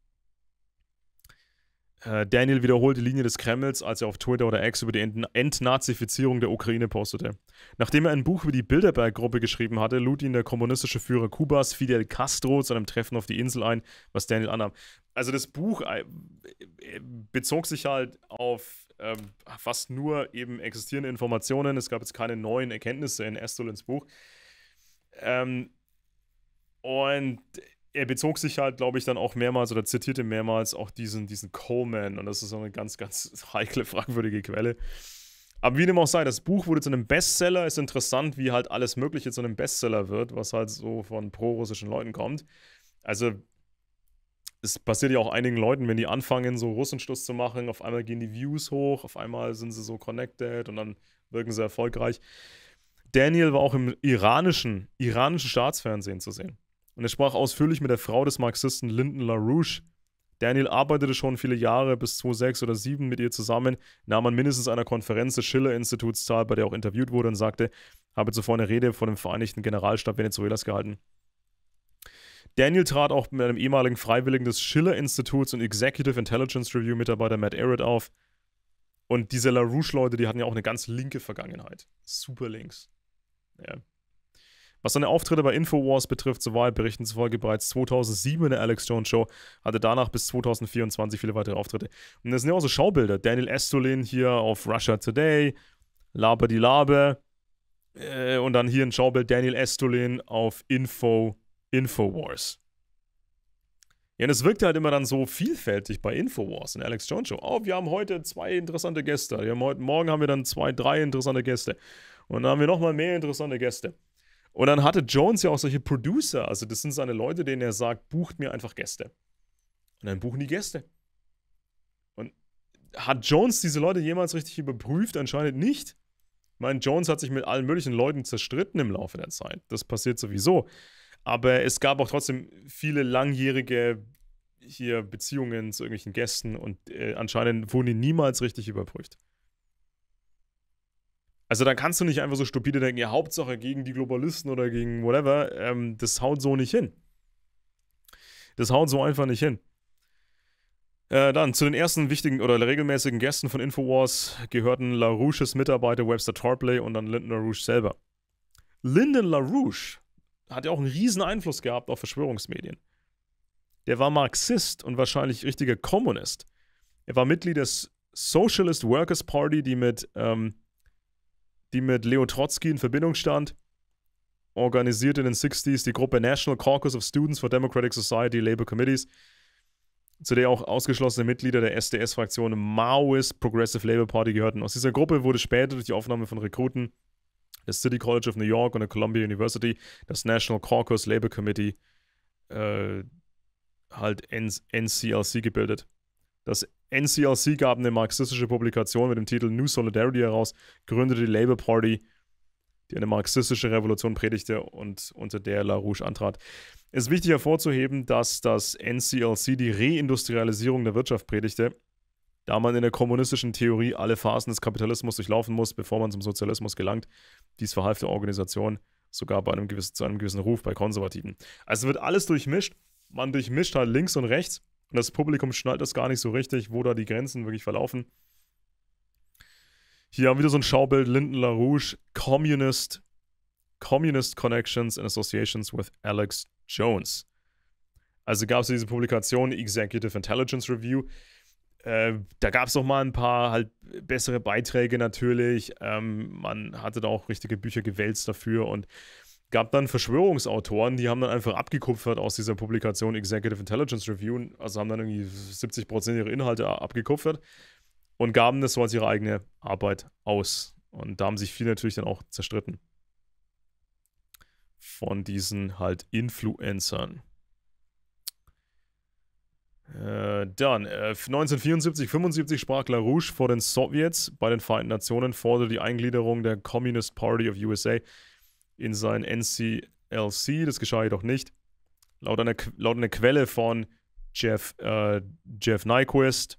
[SPEAKER 1] Äh, Daniel wiederholt die Linie des Kremls, als er auf Twitter oder X über die Ent Entnazifizierung der Ukraine postete. Nachdem er ein Buch über die Bilderberg-Gruppe geschrieben hatte, lud ihn der kommunistische Führer Kubas Fidel Castro zu einem Treffen auf die Insel ein, was Daniel annahm. Also das Buch äh, äh, bezog sich halt auf ähm, fast nur eben existierende Informationen. Es gab jetzt keine neuen Erkenntnisse in Estolins Buch. Ähm, und er bezog sich halt, glaube ich, dann auch mehrmals oder zitierte mehrmals auch diesen, diesen Coleman. Und das ist so eine ganz, ganz heikle, fragwürdige Quelle. Aber wie dem auch sei, das Buch wurde zu einem Bestseller. Ist interessant, wie halt alles Mögliche zu einem Bestseller wird, was halt so von pro-russischen Leuten kommt. Also es passiert ja auch einigen Leuten, wenn die anfangen, so Russenschluss zu machen, auf einmal gehen die Views hoch, auf einmal sind sie so connected und dann wirken sie erfolgreich. Daniel war auch im iranischen, iranischen Staatsfernsehen zu sehen. Und er sprach ausführlich mit der Frau des Marxisten Lyndon LaRouche. Daniel arbeitete schon viele Jahre, bis 2006 oder 2007 mit ihr zusammen, nahm an mindestens einer Konferenz des Schiller-Instituts teil, bei der auch interviewt wurde und sagte, habe zuvor eine Rede vor dem Vereinigten Generalstab Venezuelas gehalten. Daniel trat auch mit einem ehemaligen Freiwilligen des Schiller-Instituts und Executive Intelligence Review-Mitarbeiter Matt Arrett auf. Und diese LaRouche-Leute, die hatten ja auch eine ganz linke Vergangenheit. Super links. Ja. Was seine Auftritte bei Infowars betrifft, so war berichten zufolge bereits 2007 in der Alex Jones Show, hatte danach bis 2024 viele weitere Auftritte. Und das sind ja auch so Schaubilder. Daniel Estolin hier auf Russia Today, Laber die Labe. Äh, und dann hier ein Schaubild Daniel Estolin auf Info Infowars. Ja, und es wirkt halt immer dann so vielfältig bei Infowars und Alex Jones Show. Oh, wir haben heute zwei interessante Gäste. Wir haben heute Morgen haben wir dann zwei, drei interessante Gäste. Und dann haben wir nochmal mehr interessante Gäste. Und dann hatte Jones ja auch solche Producer, also das sind seine Leute, denen er sagt, bucht mir einfach Gäste. Und dann buchen die Gäste. Und hat Jones diese Leute jemals richtig überprüft? Anscheinend nicht. Ich meine, Jones hat sich mit allen möglichen Leuten zerstritten im Laufe der Zeit. Das passiert sowieso. Aber es gab auch trotzdem viele langjährige hier Beziehungen zu irgendwelchen Gästen und äh, anscheinend wurden die niemals richtig überprüft. Also da kannst du nicht einfach so stupide denken, ja, Hauptsache gegen die Globalisten oder gegen whatever, ähm, das haut so nicht hin. Das haut so einfach nicht hin. Äh, dann zu den ersten wichtigen oder regelmäßigen Gästen von Infowars gehörten LaRouches Mitarbeiter Webster Torpley und dann Lyndon LaRouche selber. Lyndon LaRouche hat ja auch einen riesen Einfluss gehabt auf Verschwörungsmedien. Der war Marxist und wahrscheinlich richtiger Kommunist. Er war Mitglied des Socialist Workers Party, die mit, ähm, die mit Leo Trotsky in Verbindung stand, organisierte in den 60s die Gruppe National Caucus of Students for Democratic Society, Labor Committees, zu der auch ausgeschlossene Mitglieder der SDS-Fraktion Maoist Progressive Labor Party gehörten. Aus dieser Gruppe wurde später durch die Aufnahme von Rekruten das City College of New York und der Columbia University, das National Caucus Labor Committee, äh, halt N NCLC gebildet. Das NCLC gab eine marxistische Publikation mit dem Titel New Solidarity heraus, gründete die Labor Party, die eine marxistische Revolution predigte und unter der La Rouge antrat. Es ist wichtig hervorzuheben, dass das NCLC die Reindustrialisierung der Wirtschaft predigte, da man in der kommunistischen Theorie alle Phasen des Kapitalismus durchlaufen muss, bevor man zum Sozialismus gelangt dies verhalf der Organisation sogar bei einem gewissen, zu einem gewissen Ruf bei Konservativen. Also wird alles durchmischt. Man durchmischt halt links und rechts und das Publikum schnallt das gar nicht so richtig, wo da die Grenzen wirklich verlaufen. Hier haben wir wieder so ein Schaubild: Lyndon LaRouche, Communist, Communist Connections and Associations with Alex Jones. Also gab es diese Publikation Executive Intelligence Review. Äh, da gab es noch mal ein paar halt bessere Beiträge natürlich. Ähm, man hatte da auch richtige Bücher gewälzt dafür und gab dann Verschwörungsautoren, die haben dann einfach abgekupfert aus dieser Publikation Executive Intelligence Review, also haben dann irgendwie 70 Prozent ihrer Inhalte abgekupfert und gaben das so als ihre eigene Arbeit aus. Und da haben sich viele natürlich dann auch zerstritten. Von diesen halt Influencern. Äh, dann, 1974, äh, 75 sprach LaRouche vor den Sowjets bei den Vereinten Nationen, forderte die Eingliederung der Communist Party of USA in sein NCLC. Das geschah jedoch nicht. Laut einer, laut einer Quelle von Jeff, äh, Jeff Nyquist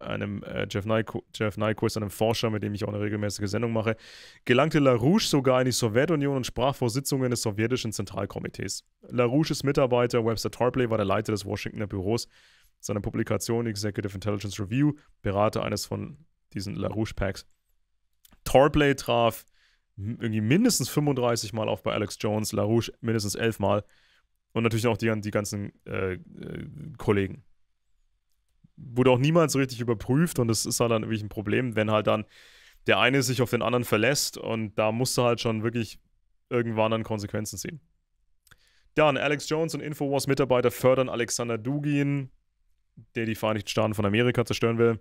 [SPEAKER 1] einem äh, Jeff, Nyqu Jeff Nyquist, einem Forscher, mit dem ich auch eine regelmäßige Sendung mache, gelangte LaRouche sogar in die Sowjetunion und sprach vor Sitzungen des sowjetischen Zentralkomitees. LaRouches Mitarbeiter Webster Tarpley war der Leiter des Washingtoner Büros. Seine Publikation Executive Intelligence Review, Berater eines von diesen LaRouche-Packs. Tarpley traf irgendwie mindestens 35 Mal auf bei Alex Jones, LaRouche mindestens 11 Mal und natürlich auch die, die ganzen äh, äh Kollegen wurde auch niemals richtig überprüft und das ist halt dann wirklich ein Problem, wenn halt dann der eine sich auf den anderen verlässt und da musst du halt schon wirklich irgendwann dann Konsequenzen ziehen. Dann Alex Jones und Infowars-Mitarbeiter fördern Alexander Dugin, der die Vereinigten Staaten von Amerika zerstören will.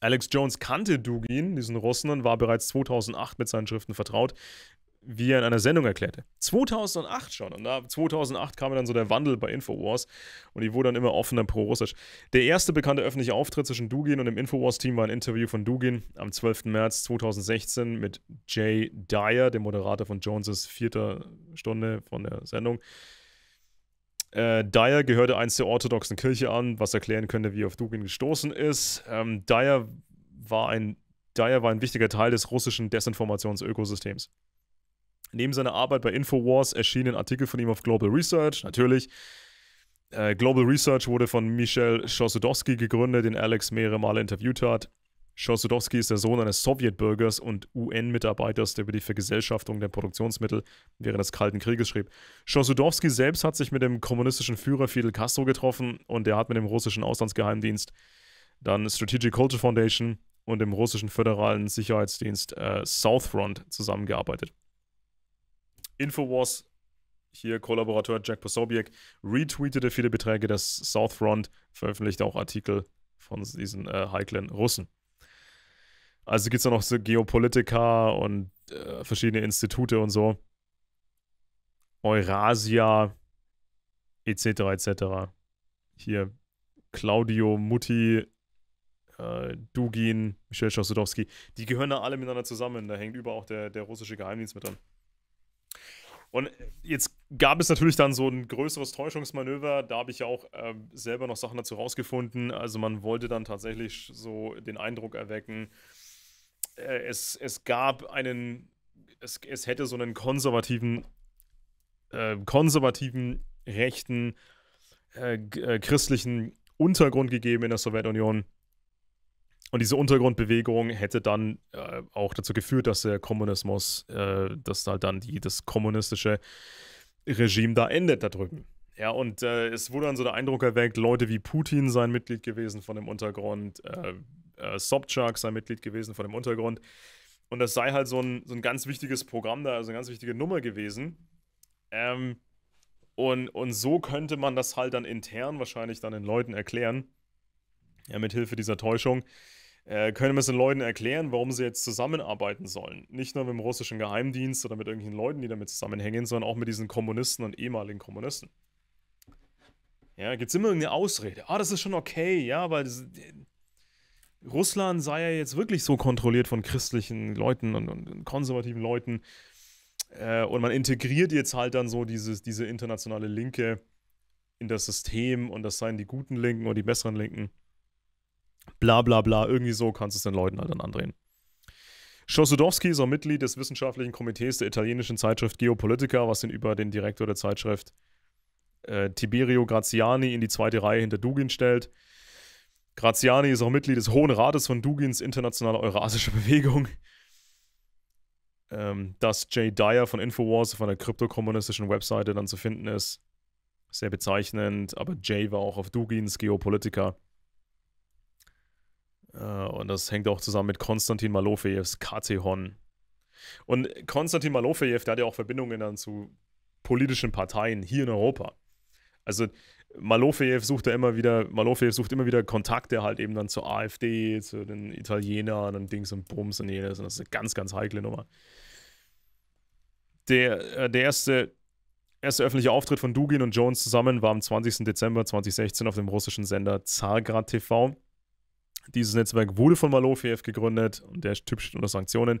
[SPEAKER 1] Alex Jones kannte Dugin, diesen Russen, und war bereits 2008 mit seinen Schriften vertraut wie er in einer Sendung erklärte. 2008 schon. Und da 2008 kam dann so der Wandel bei Infowars und die wurde dann immer offener pro-russisch. Der erste bekannte öffentliche Auftritt zwischen Dugin und dem Infowars-Team war ein Interview von Dugin am 12. März 2016 mit Jay Dyer, dem Moderator von Jones' vierter Stunde von der Sendung. Äh, Dyer gehörte einst der orthodoxen Kirche an, was erklären könnte, wie er auf Dugin gestoßen ist. Ähm, Dyer war ein Dyer war ein wichtiger Teil des russischen Desinformationsökosystems. Neben seiner Arbeit bei Infowars erschien ein Artikel von ihm auf Global Research, natürlich. Äh, Global Research wurde von Michel Schosudowski gegründet, den Alex mehrere Male interviewt hat. Schosudowski ist der Sohn eines Sowjetbürgers und UN-Mitarbeiters, der über die Vergesellschaftung der Produktionsmittel während des Kalten Krieges schrieb. Schosudowski selbst hat sich mit dem kommunistischen Führer Fidel Castro getroffen und er hat mit dem russischen Auslandsgeheimdienst, dann Strategic Culture Foundation und dem russischen föderalen Sicherheitsdienst äh, South Front zusammengearbeitet. Infowars, hier Kollaborateur Jack Posobiec, retweetete viele Beträge des Front, veröffentlichte auch Artikel von diesen äh, heiklen Russen. Also gibt es da noch so Geopolitiker und äh, verschiedene Institute und so. Eurasia, etc., etc. Hier Claudio Mutti, äh, Dugin, Michel Schosudowski, die gehören da alle miteinander zusammen. Da hängt über auch der, der russische Geheimdienst mit dran. Und jetzt gab es natürlich dann so ein größeres Täuschungsmanöver. Da habe ich ja auch äh, selber noch Sachen dazu rausgefunden. Also man wollte dann tatsächlich so den Eindruck erwecken, äh, es, es gab einen, es, es hätte so einen konservativen, äh, konservativen, rechten, äh, äh, christlichen Untergrund gegeben in der Sowjetunion und diese Untergrundbewegung hätte dann äh, auch dazu geführt, dass der Kommunismus, äh, dass halt dann die, das kommunistische Regime da endet da drüben. Ja, und äh, es wurde dann so der Eindruck erweckt, Leute wie Putin seien Mitglied gewesen von dem Untergrund, äh, äh, Sobchak sei Mitglied gewesen von dem Untergrund. Und das sei halt so ein, so ein ganz wichtiges Programm da, also eine ganz wichtige Nummer gewesen. Ähm, und, und so könnte man das halt dann intern wahrscheinlich dann den Leuten erklären, ja, mit Hilfe dieser Täuschung, äh, können wir es den Leuten erklären, warum sie jetzt zusammenarbeiten sollen. Nicht nur mit dem russischen Geheimdienst oder mit irgendwelchen Leuten, die damit zusammenhängen, sondern auch mit diesen Kommunisten und ehemaligen Kommunisten. Ja, gibt es immer irgendeine Ausrede. Ah, das ist schon okay, ja, weil das, äh, Russland sei ja jetzt wirklich so kontrolliert von christlichen Leuten und, und konservativen Leuten. Äh, und man integriert jetzt halt dann so dieses, diese internationale Linke in das System und das seien die guten Linken oder die besseren Linken. Bla bla bla, irgendwie so kannst du es den Leuten halt dann andrehen. Schosudowski ist auch Mitglied des wissenschaftlichen Komitees der italienischen Zeitschrift Geopolitica, was ihn über den Direktor der Zeitschrift äh, Tiberio Graziani in die zweite Reihe hinter Dugin stellt. Graziani ist auch Mitglied des Hohen Rates von Dugins internationaler Eurasischer Bewegung. Ähm, dass Jay Dyer von Infowars von der kryptokommunistischen Webseite dann zu finden ist, sehr bezeichnend. Aber Jay war auch auf Dugins Geopolitiker. Äh, und das hängt auch zusammen mit Konstantin Malofejews Katehon. Und Konstantin Malofejew, der hat ja auch Verbindungen dann zu politischen Parteien hier in Europa. Also Malofejew sucht da immer wieder, Malofejew sucht immer wieder Kontakte halt eben dann zur AfD, zu den Italienern und Dings und Bums und jenes. Und das ist eine ganz, ganz heikle Nummer. Der, äh, der erste, erste öffentliche Auftritt von Dugin und Jones zusammen war am 20. Dezember 2016 auf dem russischen Sender Zargrad TV. Dieses Netzwerk wurde von Malofiev gegründet und der Typ steht unter Sanktionen.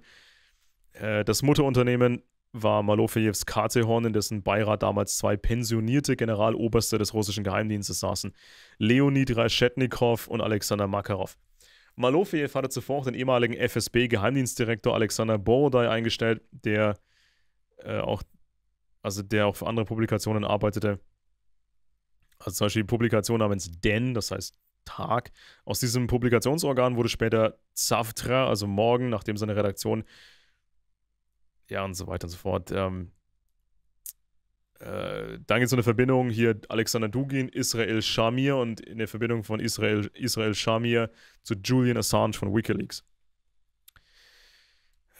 [SPEAKER 1] Äh, das Mutterunternehmen war Malofejew's KT horn in dessen Beirat damals zwei pensionierte Generaloberste des russischen Geheimdienstes saßen, Leonid Raschetnikow und Alexander Makarov. Malofejew hatte zuvor auch den ehemaligen FSB-Geheimdienstdirektor Alexander Borodai eingestellt, der äh, auch, also der auch für andere Publikationen arbeitete. Also zum Beispiel die Publikation namens Den, das heißt Tag. Aus diesem Publikationsorgan wurde später Zavtra, also morgen, nachdem seine Redaktion, ja und so weiter und so fort. Ähm, äh, dann gibt es so eine Verbindung hier Alexander Dugin, Israel Shamir und in der Verbindung von Israel, Israel Shamir zu Julian Assange von Wikileaks.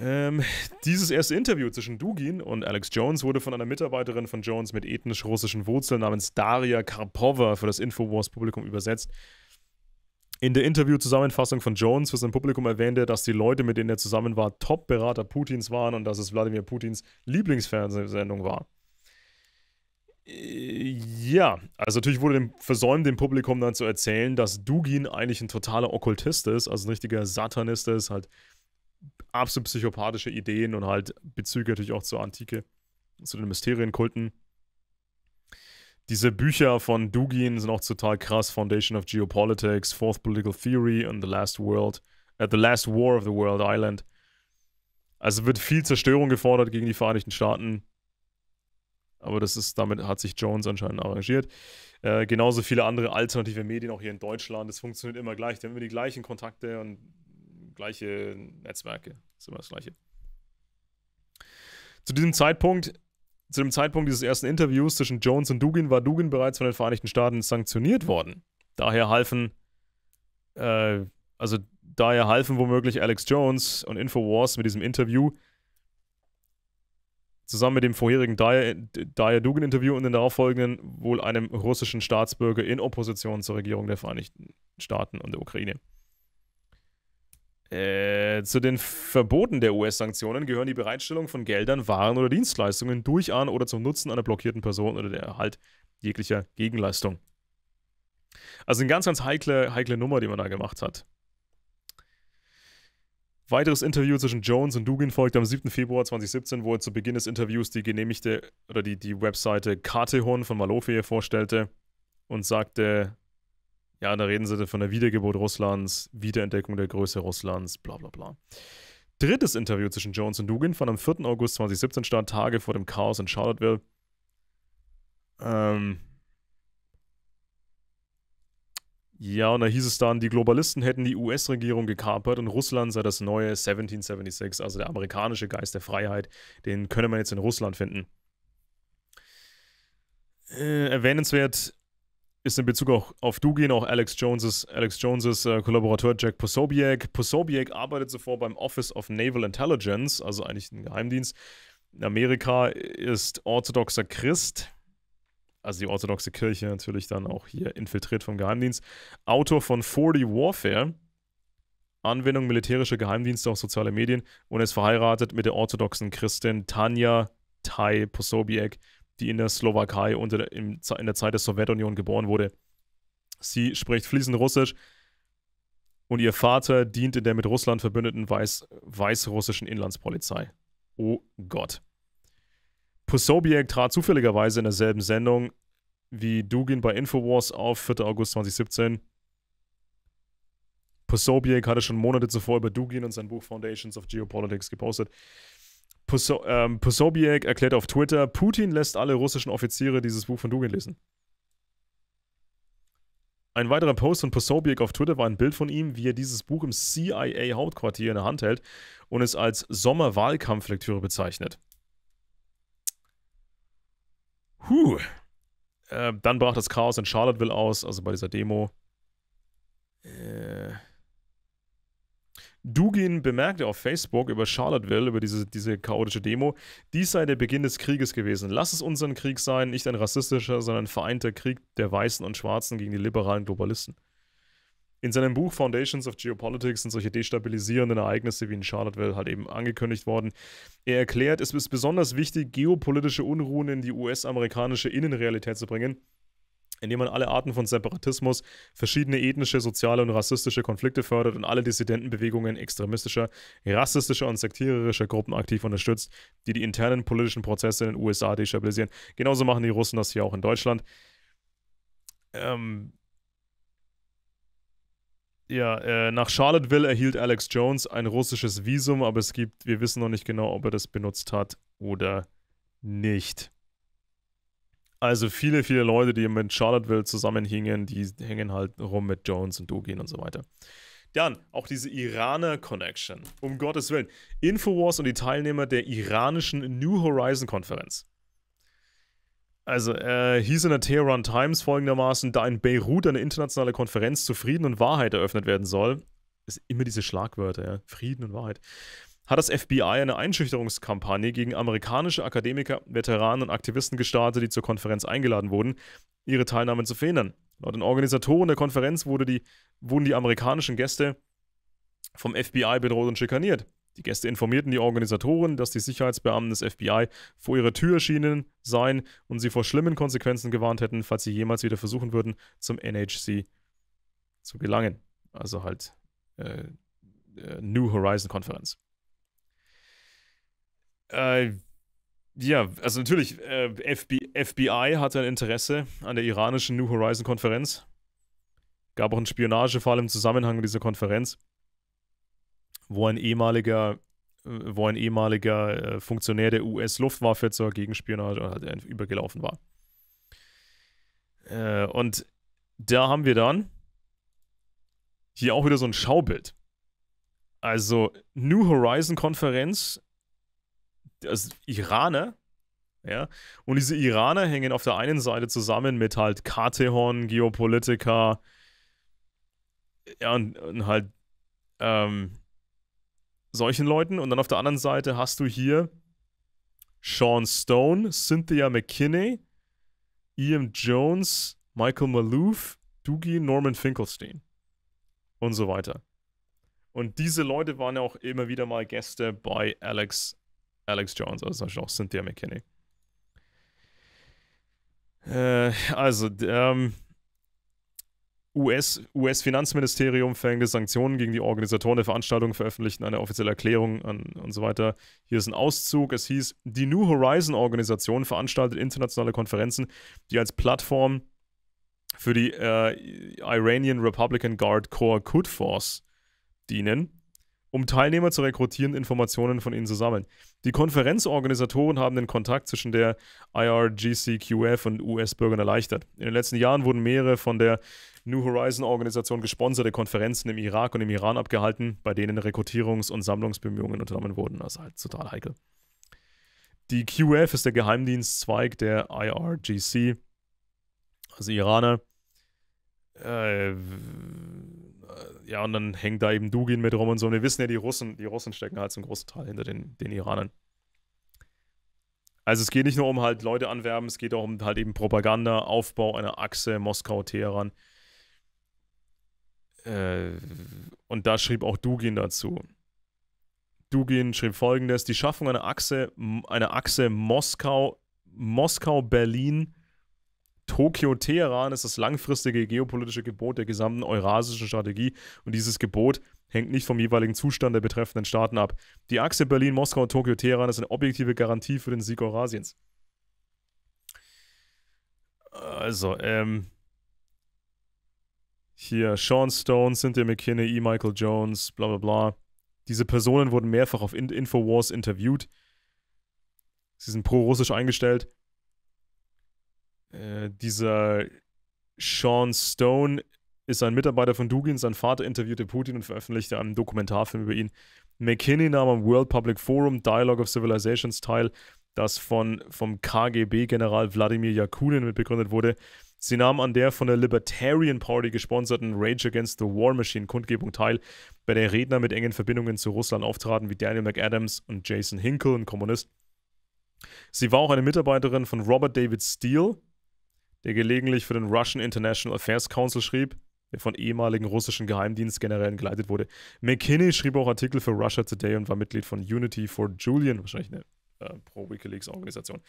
[SPEAKER 1] Ähm, dieses erste Interview zwischen Dugin und Alex Jones wurde von einer Mitarbeiterin von Jones mit ethnisch-russischen Wurzeln namens Daria Karpova für das Infowars-Publikum übersetzt. In der Interview-Zusammenfassung von Jones für sein Publikum erwähnte er, dass die Leute, mit denen er zusammen war, Top-Berater Putins waren und dass es Wladimir Putins Lieblingsfernsehsendung war. Äh, ja, also natürlich wurde dem versäumt, dem Publikum dann zu erzählen, dass Dugin eigentlich ein totaler Okkultist ist, also ein richtiger Satanist ist, halt absolut psychopathische Ideen und halt Bezüge natürlich auch zur Antike, zu den Mysterienkulten diese Bücher von Dugin sind auch total krass. Foundation of Geopolitics, Fourth Political Theory and The Last World, uh, The Last War of the World Island. Also wird viel Zerstörung gefordert gegen die Vereinigten Staaten. Aber das ist, damit hat sich Jones anscheinend arrangiert. Äh, genauso viele andere alternative Medien auch hier in Deutschland. Das funktioniert immer gleich. Da haben wir die gleichen Kontakte und gleiche Netzwerke. Das ist immer das Gleiche. Zu diesem Zeitpunkt zu dem Zeitpunkt dieses ersten Interviews zwischen Jones und Dugin war Dugin bereits von den Vereinigten Staaten sanktioniert worden. Daher halfen, äh, also daher halfen womöglich Alex Jones und Infowars mit diesem Interview zusammen mit dem vorherigen Dyer-Dugin-Interview und den darauffolgenden wohl einem russischen Staatsbürger in Opposition zur Regierung der Vereinigten Staaten und der Ukraine. Äh, zu den Verboten der US-Sanktionen gehören die Bereitstellung von Geldern, Waren oder Dienstleistungen durch an oder zum Nutzen einer blockierten Person oder der Erhalt jeglicher Gegenleistung. Also eine ganz, ganz heikle, heikle Nummer, die man da gemacht hat. Weiteres Interview zwischen Jones und Dugin folgte am 7. Februar 2017, wo er zu Beginn des Interviews die genehmigte oder die, die Webseite Katehorn von Malofie vorstellte und sagte, ja, da reden sie von der Wiedergeburt Russlands, Wiederentdeckung der Größe Russlands, bla bla bla. Drittes Interview zwischen Jones und Dugin von am 4. August 2017 statt, Tage vor dem Chaos in Charlottesville. Ähm, ja, und da hieß es dann, die Globalisten hätten die US-Regierung gekapert und Russland sei das neue 1776, also der amerikanische Geist der Freiheit. Den könne man jetzt in Russland finden. Äh, erwähnenswert ist in Bezug auch auf Dugin auch Alex Jones' Alex Joneses äh, Kollaborateur Jack Posobiec. Posobiec arbeitet zuvor beim Office of Naval Intelligence, also eigentlich ein Geheimdienst. In Amerika ist orthodoxer Christ, also die orthodoxe Kirche natürlich dann auch hier infiltriert vom Geheimdienst. Autor von 40 Warfare, Anwendung militärischer Geheimdienste auf soziale Medien und ist verheiratet mit der orthodoxen Christin Tanja Tai Posobiec, die in der Slowakei unter, in der Zeit der Sowjetunion geboren wurde. Sie spricht fließend Russisch und ihr Vater dient in der mit Russland verbündeten Weiß, weißrussischen Inlandspolizei. Oh Gott. Posobiec trat zufälligerweise in derselben Sendung wie Dugin bei Infowars auf, 4. August 2017. Posobiec hatte schon Monate zuvor über Dugin und sein Buch Foundations of Geopolitics gepostet. Poso ähm, Posobiec erklärt auf Twitter, Putin lässt alle russischen Offiziere dieses Buch von Dugin lesen. Ein weiterer Post von Posobiec auf Twitter war ein Bild von ihm, wie er dieses Buch im CIA-Hauptquartier in der Hand hält und es als Sommerwahlkampflektüre bezeichnet. Huh. Äh, dann brach das Chaos in Charlottesville aus, also bei dieser Demo. Äh. Dugin bemerkte auf Facebook über Charlottesville, über diese, diese chaotische Demo, dies sei der Beginn des Krieges gewesen. Lass es unseren Krieg sein, nicht ein rassistischer, sondern ein vereinter Krieg der Weißen und Schwarzen gegen die liberalen Globalisten. In seinem Buch Foundations of Geopolitics sind solche destabilisierenden Ereignisse wie in Charlottesville halt eben angekündigt worden. Er erklärt, es ist besonders wichtig, geopolitische Unruhen in die US-amerikanische Innenrealität zu bringen indem man alle Arten von Separatismus, verschiedene ethnische, soziale und rassistische Konflikte fördert und alle Dissidentenbewegungen extremistischer, rassistischer und sektiererischer Gruppen aktiv unterstützt, die die internen politischen Prozesse in den USA destabilisieren. Genauso machen die Russen das hier auch in Deutschland. Ähm ja, äh, nach Charlottesville erhielt Alex Jones ein russisches Visum, aber es gibt, wir wissen noch nicht genau, ob er das benutzt hat oder nicht. Also viele, viele Leute, die mit Charlotteville zusammenhingen, die hängen halt rum mit Jones und Dogen und so weiter. Dann auch diese Iraner-Connection. Um Gottes Willen. Infowars und die Teilnehmer der iranischen New Horizon-Konferenz. Also äh, hieß in der Tehran Times folgendermaßen, da in Beirut eine internationale Konferenz zu Frieden und Wahrheit eröffnet werden soll, ist immer diese Schlagwörter, ja? Frieden und Wahrheit hat das FBI eine Einschüchterungskampagne gegen amerikanische Akademiker, Veteranen und Aktivisten gestartet, die zur Konferenz eingeladen wurden, ihre Teilnahme zu verhindern. Laut den Organisatoren der Konferenz wurde die, wurden die amerikanischen Gäste vom FBI bedroht und schikaniert. Die Gäste informierten die Organisatoren, dass die Sicherheitsbeamten des FBI vor ihrer Tür erschienen seien und sie vor schlimmen Konsequenzen gewarnt hätten, falls sie jemals wieder versuchen würden, zum NHC zu gelangen. Also halt äh, äh, New Horizon Konferenz. Äh, ja, also natürlich, äh, FB, FBI hatte ein Interesse an der iranischen New Horizon-Konferenz. Gab auch einen Spionagefall im Zusammenhang mit dieser Konferenz, wo ein ehemaliger, äh, wo ein ehemaliger äh, Funktionär der US-Luftwaffe zur Gegenspionage äh, übergelaufen war. und da haben wir dann hier auch wieder so ein Schaubild. Also New Horizon Konferenz also Iraner, ja, und diese Iraner hängen auf der einen Seite zusammen mit halt Katehon, Geopolitiker, ja, und, und halt ähm, solchen Leuten. Und dann auf der anderen Seite hast du hier Sean Stone, Cynthia McKinney, Ian Jones, Michael Malouf, Doogie, Norman Finkelstein und so weiter. Und diese Leute waren ja auch immer wieder mal Gäste bei Alex Alex Jones, also zum Beispiel auch Cynthia McKinney. Äh, also, ähm, US-Finanzministerium US verhängte Sanktionen gegen die Organisatoren der Veranstaltung veröffentlichten eine offizielle Erklärung an, und so weiter. Hier ist ein Auszug. Es hieß, die New Horizon-Organisation veranstaltet internationale Konferenzen, die als Plattform für die äh, Iranian Republican Guard Corps Quds Force dienen um Teilnehmer zu rekrutieren, Informationen von ihnen zu sammeln. Die Konferenzorganisatoren haben den Kontakt zwischen der IRGCQF und US-Bürgern erleichtert. In den letzten Jahren wurden mehrere von der New Horizon-Organisation gesponserte Konferenzen im Irak und im Iran abgehalten, bei denen Rekrutierungs- und Sammlungsbemühungen unternommen wurden. Also halt total heikel. Die QF ist der Geheimdienstzweig der IRGC, also Iraner. Äh, äh, ja, und dann hängt da eben Dugin mit rum und so. Und wir wissen ja, die Russen, die Russen stecken halt zum großen Teil hinter den, den Iranern. Also es geht nicht nur um halt Leute anwerben, es geht auch um halt eben Propaganda, Aufbau einer Achse Moskau-Teheran. Äh, und da schrieb auch Dugin dazu. Dugin schrieb folgendes: Die Schaffung einer Achse, einer Achse Moskau, Moskau-Berlin Tokio-Teheran ist das langfristige geopolitische Gebot der gesamten eurasischen Strategie und dieses Gebot hängt nicht vom jeweiligen Zustand der betreffenden Staaten ab. Die Achse Berlin-Moskau und Tokio-Teheran ist eine objektive Garantie für den Sieg Eurasiens. Also, ähm, hier Sean Stone, Cynthia McKinney, E. Michael Jones, bla bla bla. Diese Personen wurden mehrfach auf Infowars interviewt. Sie sind pro-russisch eingestellt. Äh, dieser Sean Stone ist ein Mitarbeiter von Dugin, sein Vater interviewte Putin und veröffentlichte einen Dokumentarfilm über ihn. McKinney nahm am World Public Forum Dialogue of Civilizations teil, das von, vom KGB-General Wladimir Jakunin mitbegründet wurde. Sie nahm an der von der Libertarian Party gesponserten Rage Against the War Machine Kundgebung teil, bei der Redner mit engen Verbindungen zu Russland auftraten wie Daniel McAdams und Jason Hinkle, ein Kommunist. Sie war auch eine Mitarbeiterin von Robert David Steele, der gelegentlich für den Russian International Affairs Council schrieb, der von ehemaligen russischen Geheimdienstgenerälen geleitet wurde. McKinney schrieb auch Artikel für Russia Today und war Mitglied von Unity for Julian, wahrscheinlich eine äh, Pro-Wikileaks-Organisation.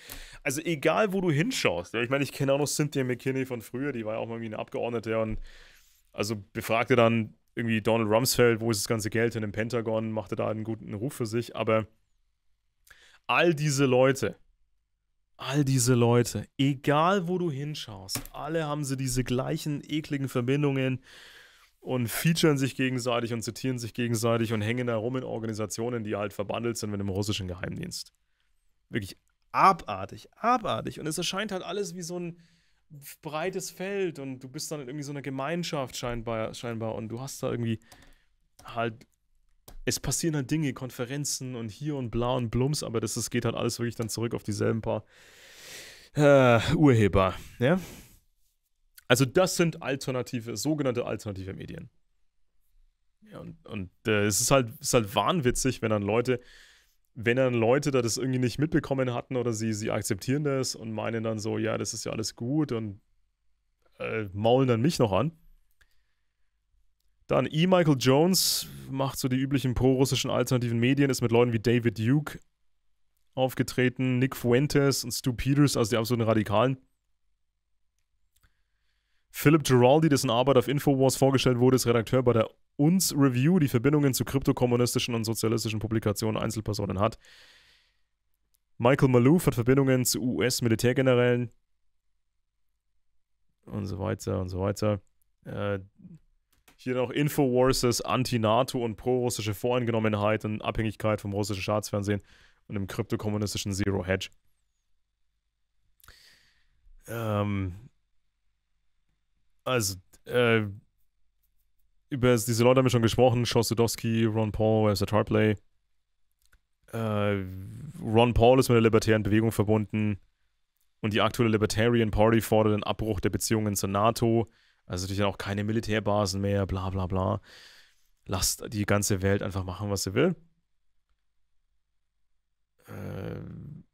[SPEAKER 1] Also egal, wo du hinschaust. Ja, ich meine, ich kenne auch noch Cynthia McKinney von früher, die war ja auch mal irgendwie eine Abgeordnete und also befragte dann irgendwie Donald Rumsfeld, wo ist das ganze Geld in dem Pentagon, machte da einen guten Ruf für sich, aber all diese Leute All diese Leute, egal wo du hinschaust, alle haben sie diese gleichen ekligen Verbindungen und featuren sich gegenseitig und zitieren sich gegenseitig und hängen da rum in Organisationen, die halt verbandelt sind mit dem russischen Geheimdienst. Wirklich abartig, abartig. Und es erscheint halt alles wie so ein breites Feld und du bist dann halt irgendwie so einer Gemeinschaft scheinbar, scheinbar und du hast da irgendwie halt es passieren halt Dinge, Konferenzen und hier und bla und blums, aber das, das geht halt alles wirklich dann zurück auf dieselben paar äh, Urheber. Ja? Also das sind alternative, sogenannte alternative Medien. Ja, und, und äh, es ist halt, ist halt wahnwitzig, wenn dann Leute, wenn dann Leute da das irgendwie nicht mitbekommen hatten oder sie, sie akzeptieren das und meinen dann so, ja, das ist ja alles gut und äh, maulen dann mich noch an. Dann E. Michael Jones macht so die üblichen pro-russischen alternativen Medien, ist mit Leuten wie David Duke aufgetreten, Nick Fuentes und Stu Peters, also die absoluten Radikalen. Philip Giraldi, dessen Arbeit auf Infowars vorgestellt wurde, ist Redakteur bei der UNS Review, die Verbindungen zu kryptokommunistischen und sozialistischen Publikationen Einzelpersonen hat. Michael Malouf hat Verbindungen zu US-Militärgenerälen und so weiter und so weiter. Äh, hier noch Infowars, Anti-NATO und pro-russische Voreingenommenheit und Abhängigkeit vom russischen Staatsfernsehen und dem kryptokommunistischen Zero Hedge. Ähm, also, äh, über diese Leute haben wir schon gesprochen: Schostudowski, Ron Paul, Webster Tarpley. Äh, Ron Paul ist mit der libertären Bewegung verbunden und die aktuelle Libertarian Party fordert den Abbruch der Beziehungen zur NATO also natürlich auch keine Militärbasen mehr, bla bla bla. Lasst die ganze Welt einfach machen, was sie will. Ähm,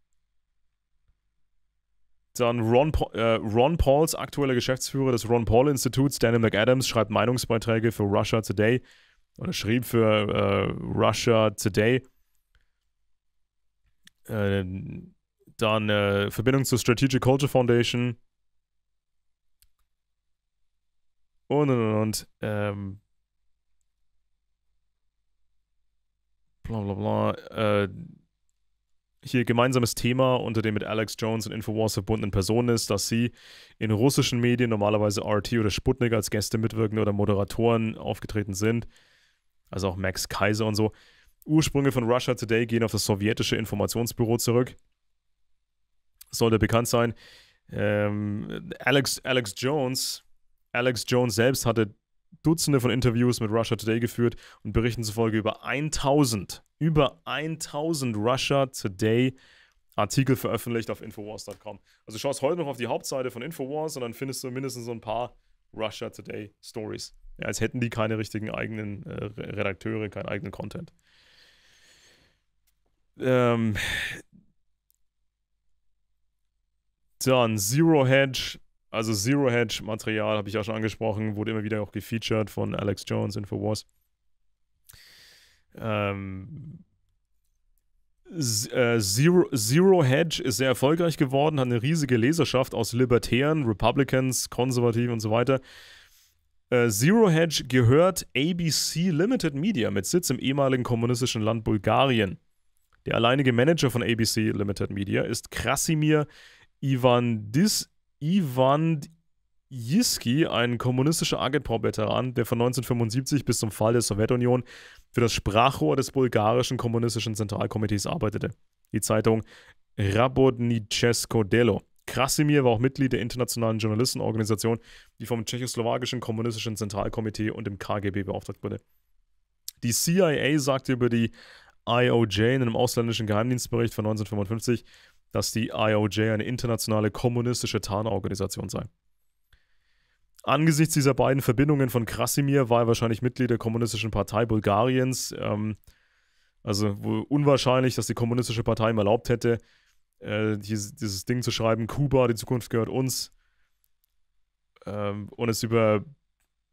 [SPEAKER 1] dann Ron, äh, Ron Pauls, aktueller Geschäftsführer des Ron Paul Instituts, Daniel McAdams, schreibt Meinungsbeiträge für Russia Today oder schrieb für äh, Russia Today. Ähm, äh, dann Verbindung zur Strategic Culture Foundation, und und und. Ähm, bla bla bla. Äh, hier gemeinsames Thema unter dem mit Alex Jones und Infowars verbundenen Personen ist, dass sie in russischen Medien normalerweise RT oder Sputnik als Gäste mitwirken oder Moderatoren aufgetreten sind. Also auch Max Kaiser und so. Ursprünge von Russia Today gehen auf das sowjetische Informationsbüro zurück. Sollte bekannt sein. Ähm, Alex, Alex Jones Alex Jones selbst hatte Dutzende von Interviews mit Russia Today geführt und berichten zufolge über 1000, über 1000 Russia Today Artikel veröffentlicht auf Infowars.com. Also du schaust heute noch auf die Hauptseite von Infowars und dann findest du mindestens so ein paar Russia Today Stories. Ja, als hätten die keine richtigen eigenen äh, Redakteure, keinen eigenen Content. Ähm, dann Zero Hedge also Zero Hedge Material habe ich ja schon angesprochen, wurde immer wieder auch gefeatured von Alex Jones, Infowars. Ähm, äh, Zero, Zero Hedge ist sehr erfolgreich geworden, hat eine riesige Leserschaft aus Libertären, Republicans, Konservativen und so weiter. Äh, Zero Hedge gehört ABC Limited Media mit Sitz im ehemaligen kommunistischen Land Bulgarien. Der alleinige Manager von ABC Limited Media ist Krasimir Ivandis Ivan Jiski, ein kommunistischer Agitprop-Veteran, der von 1975 bis zum Fall der Sowjetunion für das Sprachrohr des bulgarischen kommunistischen Zentralkomitees arbeitete. Die Zeitung Rabodnicesko Delo. Krasimir war auch Mitglied der internationalen Journalistenorganisation, die vom tschechoslowakischen kommunistischen Zentralkomitee und dem KGB beauftragt wurde. Die CIA sagte über die IOJ in einem ausländischen Geheimdienstbericht von 1955, dass die IOJ eine internationale kommunistische Tarnorganisation sei. Angesichts dieser beiden Verbindungen von Krasimir war er wahrscheinlich Mitglied der Kommunistischen Partei Bulgariens. Ähm, also unwahrscheinlich, dass die Kommunistische Partei ihm erlaubt hätte, äh, dieses, dieses, Ding zu schreiben, Kuba, die Zukunft gehört uns. Ähm, und es über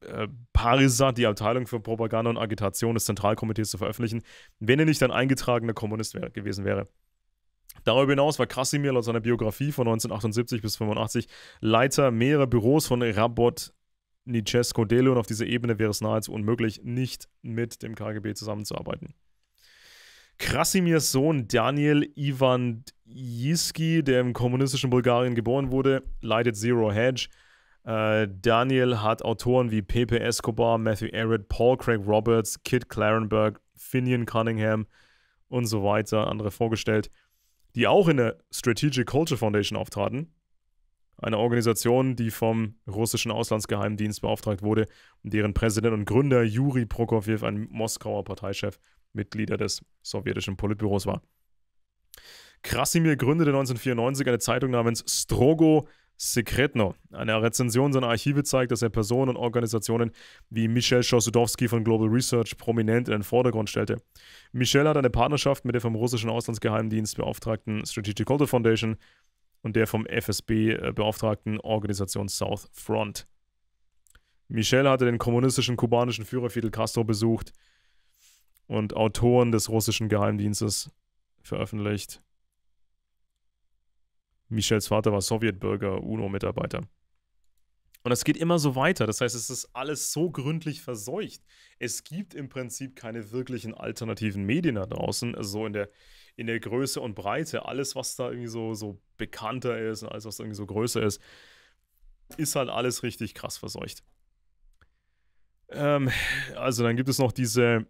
[SPEAKER 1] äh, Parisat, die Abteilung für Propaganda und Agitation des Zentralkomitees, zu veröffentlichen, wenn er nicht ein eingetragener Kommunist wär gewesen wäre. Darüber hinaus war Krasimir laut seiner Biografie von 1978 bis 1985 Leiter mehrerer Büros von Rabot Nicesko Delo und auf dieser Ebene wäre es nahezu unmöglich, nicht mit dem KGB zusammenzuarbeiten. Krasimirs Sohn Daniel Ivan Jiski, der im kommunistischen Bulgarien geboren wurde, leitet Zero Hedge. Äh, Daniel hat Autoren wie Pepe Escobar, Matthew Arrett, Paul Craig Roberts, Kit Clarenberg, Finian Cunningham und so weiter, andere vorgestellt die auch in der Strategic Culture Foundation auftraten, einer Organisation, die vom russischen Auslandsgeheimdienst beauftragt wurde und deren Präsident und Gründer Juri Prokofjew ein Moskauer Parteichef, Mitglieder des sowjetischen Politbüros war. Krasimir gründete 1994 eine Zeitung namens Strogo Sekretno. Eine Rezension seiner Archive zeigt, dass er Personen und Organisationen wie Michel Schosudowski von Global Research prominent in den Vordergrund stellte. Michel hat eine Partnerschaft mit der vom russischen Auslandsgeheimdienst beauftragten Strategic Culture Foundation und der vom FSB äh, beauftragten Organisation South Front. Michel hatte den kommunistischen kubanischen Führer Fidel Castro besucht und Autoren des russischen Geheimdienstes veröffentlicht. Michels Vater war Sowjetbürger, UNO-Mitarbeiter. Und es geht immer so weiter. Das heißt, es ist alles so gründlich verseucht. Es gibt im Prinzip keine wirklichen alternativen Medien da draußen, also so in der, in der Größe und Breite. Alles, was da irgendwie so, so bekannter ist und alles, was irgendwie so größer ist, ist halt alles richtig krass verseucht. Ähm, also dann gibt es noch diese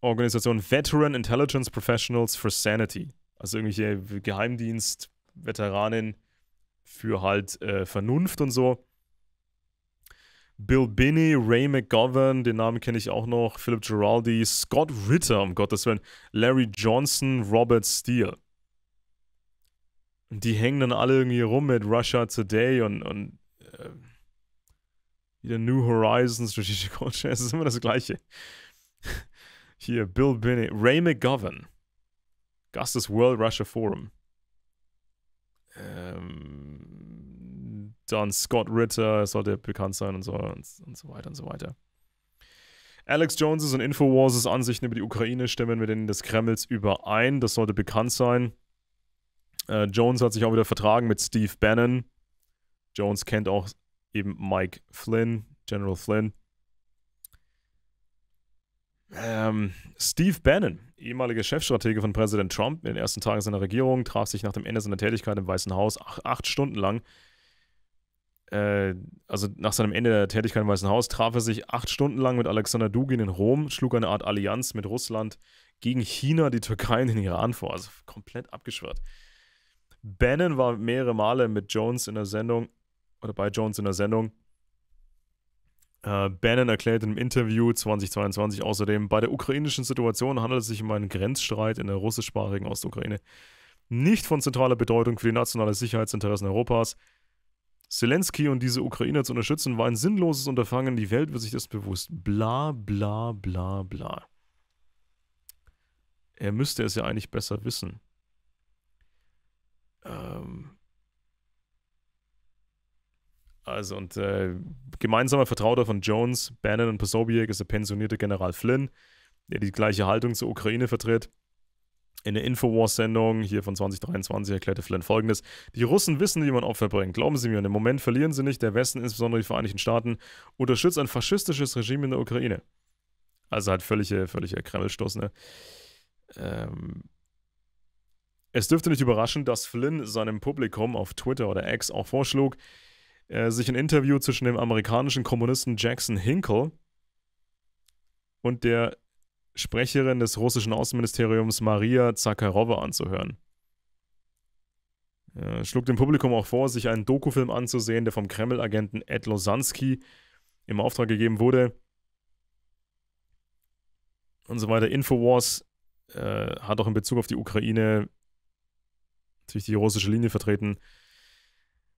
[SPEAKER 1] Organisation Veteran Intelligence Professionals for Sanity. Also irgendwelche Geheimdienst- Veteranin für halt äh, Vernunft und so. Bill Binney, Ray McGovern, den Namen kenne ich auch noch, Philip Giraldi, Scott Ritter, um Gottes Willen, Larry Johnson, Robert Steele. Die hängen dann alle irgendwie rum mit Russia Today und, und äh, wieder New Horizons, Strategic Culture, es ist immer das Gleiche. Hier, Bill Binney, Ray McGovern, Gast des World Russia Forum. Ähm, dann Scott Ritter sollte bekannt sein und so, und, und so weiter und so weiter. Alex Jones' und Infowars' Ansichten über die Ukraine stimmen mit denen des Kremls überein. Das sollte bekannt sein. Äh, Jones hat sich auch wieder vertragen mit Steve Bannon. Jones kennt auch eben Mike Flynn, General Flynn. Ähm, Steve Bannon, ehemaliger Chefstratege von Präsident Trump in den ersten Tagen seiner Regierung, traf sich nach dem Ende seiner Tätigkeit im Weißen Haus ach, acht Stunden lang. Äh, also nach seinem Ende der Tätigkeit im Weißen Haus traf er sich acht Stunden lang mit Alexander Dugin in Rom, schlug eine Art Allianz mit Russland gegen China, die Türkei und den Iran vor. Also komplett abgeschwört. Bannon war mehrere Male mit Jones in der Sendung oder bei Jones in der Sendung äh, Bannon erklärt in einem Interview 2022 außerdem, bei der ukrainischen Situation handelt es sich um einen Grenzstreit in der russischsprachigen Ostukraine. Nicht von zentraler Bedeutung für die nationale Sicherheitsinteressen Europas. Zelensky und diese Ukrainer zu unterstützen war ein sinnloses Unterfangen. Die Welt wird sich das bewusst. Bla, bla, bla, bla. Er müsste es ja eigentlich besser wissen. Ähm, also, und äh, gemeinsamer Vertrauter von Jones, Bannon und Posobiec ist der pensionierte General Flynn, der die gleiche Haltung zur Ukraine vertritt. In der Infowars-Sendung hier von 2023 erklärte Flynn folgendes: Die Russen wissen, wie man Opfer bringt. Glauben Sie mir, im Moment verlieren sie nicht. Der Westen, insbesondere die Vereinigten Staaten, unterstützt ein faschistisches Regime in der Ukraine. Also halt völlige, völliger Kremlstoß, ne? Ähm. Es dürfte nicht überraschen, dass Flynn seinem Publikum auf Twitter oder X auch vorschlug, äh, sich ein Interview zwischen dem amerikanischen Kommunisten Jackson Hinkle und der Sprecherin des russischen Außenministeriums Maria Zakharova anzuhören. Er schlug dem Publikum auch vor, sich einen Dokufilm anzusehen, der vom Kreml-Agenten Ed Losansky im Auftrag gegeben wurde. Und so weiter. Infowars äh, hat auch in Bezug auf die Ukraine natürlich die russische Linie vertreten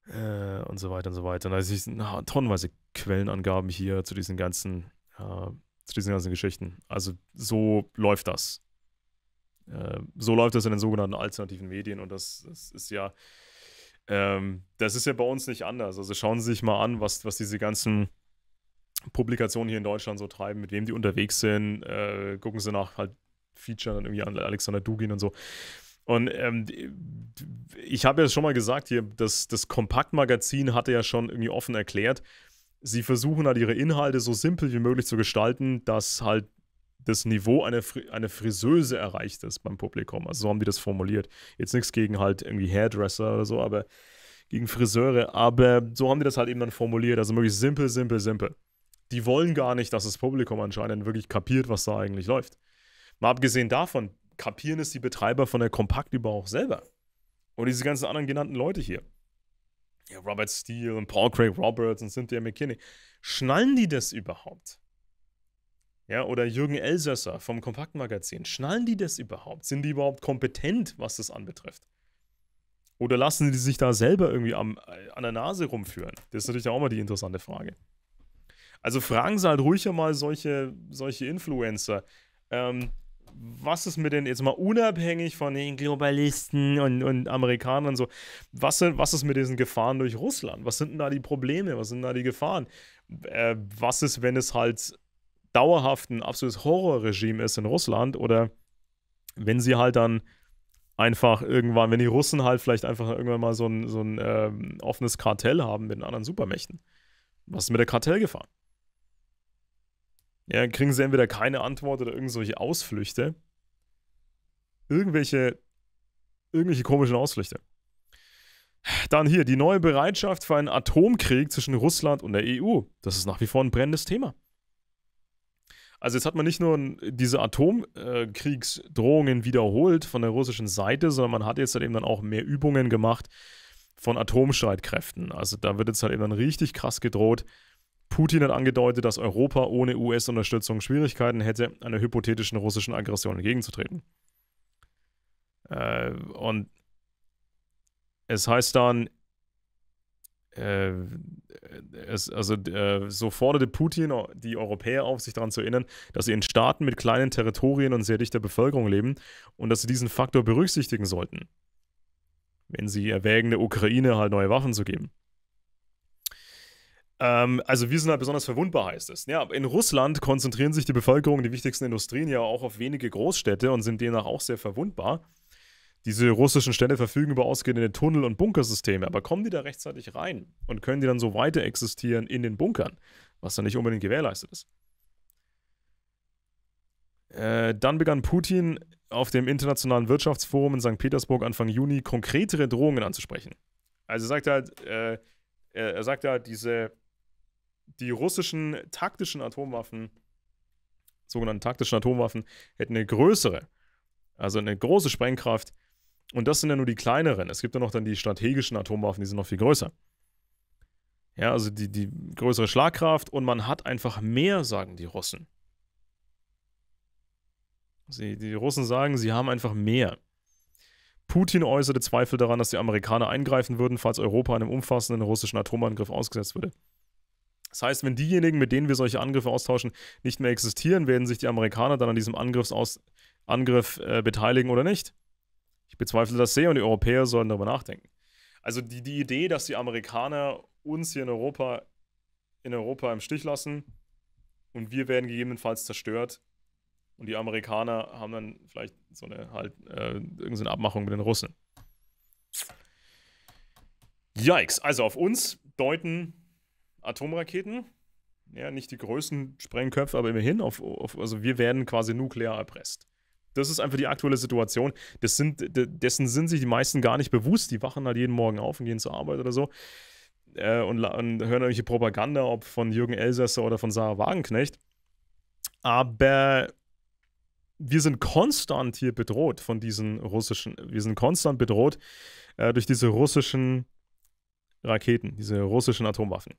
[SPEAKER 1] äh, und so weiter und so weiter. Und da sind tonnenweise Quellenangaben hier zu diesen ganzen, äh, zu diesen ganzen Geschichten. Also so läuft das. Äh, so läuft das in den sogenannten alternativen Medien und das, das ist ja, ähm, das ist ja bei uns nicht anders. Also schauen Sie sich mal an, was, was diese ganzen Publikationen hier in Deutschland so treiben, mit wem die unterwegs sind. Äh, gucken Sie nach halt Feature irgendwie an Alexander Dugin und so. Und ähm, ich habe ja schon mal gesagt, hier, das, das Kompaktmagazin hatte ja schon irgendwie offen erklärt, sie versuchen halt ihre Inhalte so simpel wie möglich zu gestalten, dass halt das Niveau einer, Fri einer Friseuse erreicht ist beim Publikum. Also so haben die das formuliert. Jetzt nichts gegen halt irgendwie Hairdresser oder so, aber gegen Friseure. Aber so haben die das halt eben dann formuliert. Also wirklich simpel, simpel, simpel. Die wollen gar nicht, dass das Publikum anscheinend wirklich kapiert, was da eigentlich läuft. Mal abgesehen davon, kapieren es die Betreiber von der Compact überhaupt selber? Und diese ganzen anderen genannten Leute hier. Ja, Robert Steele und Paul Craig Roberts und Cynthia McKinney. Schnallen die das überhaupt? Ja, oder Jürgen Elsässer vom Kompaktmagazin. Schnallen die das überhaupt? Sind die überhaupt kompetent, was das anbetrifft? Oder lassen die sich da selber irgendwie am, äh, an der Nase rumführen? Das ist natürlich auch mal die interessante Frage. Also fragen Sie halt ruhig einmal solche, solche Influencer. Ähm, was ist mit den, jetzt mal unabhängig von den Globalisten und, und Amerikanern und so, was, sind, was ist mit diesen Gefahren durch Russland? Was sind denn da die Probleme? Was sind da die Gefahren? Äh, was ist, wenn es halt dauerhaft ein absolutes Horrorregime ist in Russland oder wenn sie halt dann einfach irgendwann, wenn die Russen halt vielleicht einfach irgendwann mal so ein, so ein äh, offenes Kartell haben mit den anderen Supermächten? Was ist mit der Kartellgefahr? Ja, kriegen sie entweder keine Antwort oder irgendwelche Ausflüchte. Irgendwelche, irgendwelche komischen Ausflüchte. Dann hier die neue Bereitschaft für einen Atomkrieg zwischen Russland und der EU. Das ist nach wie vor ein brennendes Thema. Also jetzt hat man nicht nur diese Atomkriegsdrohungen wiederholt von der russischen Seite, sondern man hat jetzt halt eben dann auch mehr Übungen gemacht von Atomstreitkräften. Also da wird jetzt halt eben dann richtig krass gedroht, Putin hat angedeutet, dass Europa ohne US-Unterstützung Schwierigkeiten hätte, einer hypothetischen russischen Aggression entgegenzutreten. Äh, und es heißt dann, äh, es, also äh, so forderte Putin die Europäer auf, sich daran zu erinnern, dass sie in Staaten mit kleinen Territorien und sehr dichter Bevölkerung leben und dass sie diesen Faktor berücksichtigen sollten, wenn sie erwägen, der Ukraine halt neue Waffen zu geben. Ähm, also wir sind halt besonders verwundbar, heißt es. Ja, in Russland konzentrieren sich die Bevölkerung, die wichtigsten Industrien ja auch auf wenige Großstädte und sind demnach auch sehr verwundbar. Diese russischen Städte verfügen über ausgehende Tunnel- und Bunkersysteme, aber kommen die da rechtzeitig rein und können die dann so weiter existieren in den Bunkern, was dann nicht unbedingt gewährleistet ist? Äh, dann begann Putin auf dem Internationalen Wirtschaftsforum in St. Petersburg Anfang Juni konkretere Drohungen anzusprechen. Also sagt er halt, äh, er sagt halt, diese die russischen taktischen Atomwaffen, sogenannten taktischen Atomwaffen, hätten eine größere, also eine große Sprengkraft. Und das sind ja nur die kleineren. Es gibt ja noch dann die strategischen Atomwaffen, die sind noch viel größer. Ja, also die, die größere Schlagkraft und man hat einfach mehr, sagen die Russen. Sie, die Russen sagen, sie haben einfach mehr. Putin äußerte Zweifel daran, dass die Amerikaner eingreifen würden, falls Europa einem umfassenden russischen Atomangriff ausgesetzt würde. Das heißt, wenn diejenigen, mit denen wir solche Angriffe austauschen, nicht mehr existieren, werden sich die Amerikaner dann an diesem Angriffsaus Angriff äh, beteiligen oder nicht? Ich bezweifle das sehr und die Europäer sollen darüber nachdenken. Also die, die Idee, dass die Amerikaner uns hier in Europa, in Europa im Stich lassen und wir werden gegebenenfalls zerstört und die Amerikaner haben dann vielleicht so eine halt äh, irgendeine Abmachung mit den Russen. Yikes, also auf uns deuten Atomraketen. Ja, nicht die größten Sprengköpfe, aber immerhin. Auf, auf, also wir werden quasi nuklear erpresst. Das ist einfach die aktuelle Situation. Das sind, dessen sind sich die meisten gar nicht bewusst. Die wachen halt jeden Morgen auf und gehen zur Arbeit oder so. Äh, und, und, hören irgendwelche Propaganda, ob von Jürgen Elsässer oder von Sarah Wagenknecht. Aber wir sind konstant hier bedroht von diesen russischen, wir sind konstant bedroht äh, durch diese russischen Raketen, diese russischen Atomwaffen.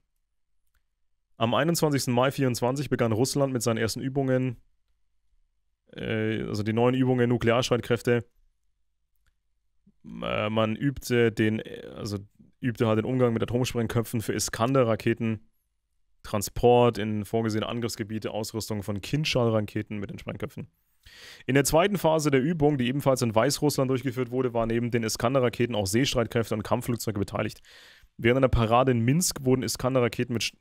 [SPEAKER 1] Am 21. Mai 24 begann Russland mit seinen ersten Übungen, äh, also die neuen Übungen Nuklearstreitkräfte. Äh, man übte den, also übte halt den Umgang mit Atomsprengköpfen für Iskander-Raketen, Transport in vorgesehene Angriffsgebiete, Ausrüstung von Kinschall-Raketen mit den Sprengköpfen. In der zweiten Phase der Übung, die ebenfalls in Weißrussland durchgeführt wurde, waren neben den Iskander-Raketen auch Seestreitkräfte und Kampfflugzeuge beteiligt. Während einer Parade in Minsk wurden Iskander-Raketen mit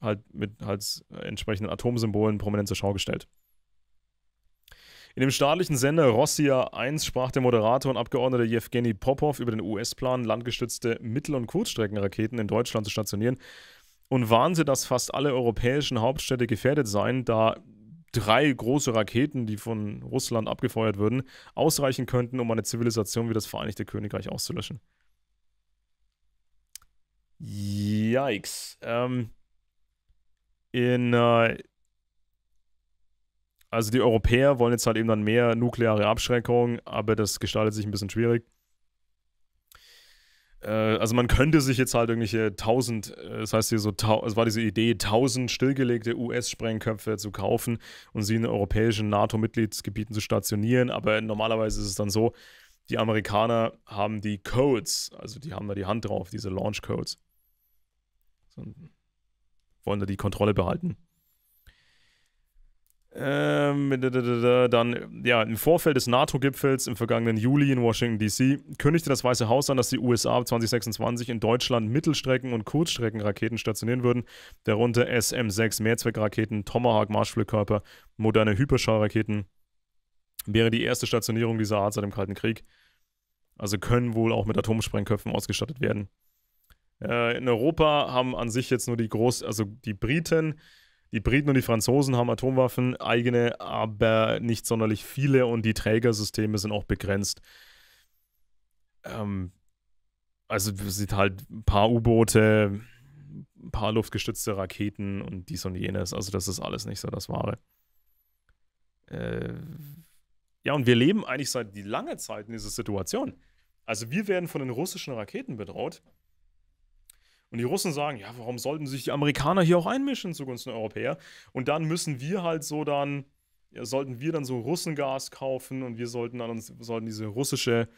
[SPEAKER 1] halt mit halt entsprechenden Atomsymbolen prominent zur Schau gestellt. In dem staatlichen Sender Rossia 1 sprach der Moderator und Abgeordnete Jewgeni Popov über den US-Plan, landgestützte Mittel- und Kurzstreckenraketen in Deutschland zu stationieren und warnte, dass fast alle europäischen Hauptstädte gefährdet seien, da drei große Raketen, die von Russland abgefeuert würden, ausreichen könnten, um eine Zivilisation wie das Vereinigte Königreich auszulöschen. Yikes. Ähm, in äh, also die Europäer wollen jetzt halt eben dann mehr nukleare Abschreckung, aber das gestaltet sich ein bisschen schwierig. Äh, also man könnte sich jetzt halt irgendwelche 1000, äh, das heißt hier so, es war diese Idee, 1000 stillgelegte US-Sprengköpfe zu kaufen und sie in europäischen NATO-Mitgliedsgebieten zu stationieren, aber normalerweise ist es dann so, die Amerikaner haben die Codes, also die haben da die Hand drauf, diese Launch Codes. So ein wollen die Kontrolle behalten. Ähm, dann, ja, im Vorfeld des NATO-Gipfels im vergangenen Juli in Washington, D.C., kündigte das Weiße Haus an, dass die USA ab 2026 in Deutschland Mittelstrecken- und Kurzstreckenraketen stationieren würden, darunter SM-6 Mehrzweckraketen, Tomahawk-Marschflugkörper, moderne Hyperschallraketen. Wäre die erste Stationierung dieser Art seit dem Kalten Krieg. Also können wohl auch mit Atomsprengköpfen ausgestattet werden. Äh, in Europa haben an sich jetzt nur die Groß-, also die Briten, die Briten und die Franzosen haben Atomwaffen, eigene, aber nicht sonderlich viele und die Trägersysteme sind auch begrenzt. Ähm, also sieht halt ein paar U-Boote, ein paar luftgestützte Raketen und dies und jenes. Also das ist alles nicht so das Wahre. Äh, ja, und wir leben eigentlich seit langer Zeit in dieser Situation. Also wir werden von den russischen Raketen bedroht. Und die Russen sagen, ja, warum sollten sich die Amerikaner hier auch einmischen zugunsten der Europäer? Und dann müssen wir halt so dann, ja, sollten wir dann so Russengas kaufen und wir sollten dann uns, sollten diese russische,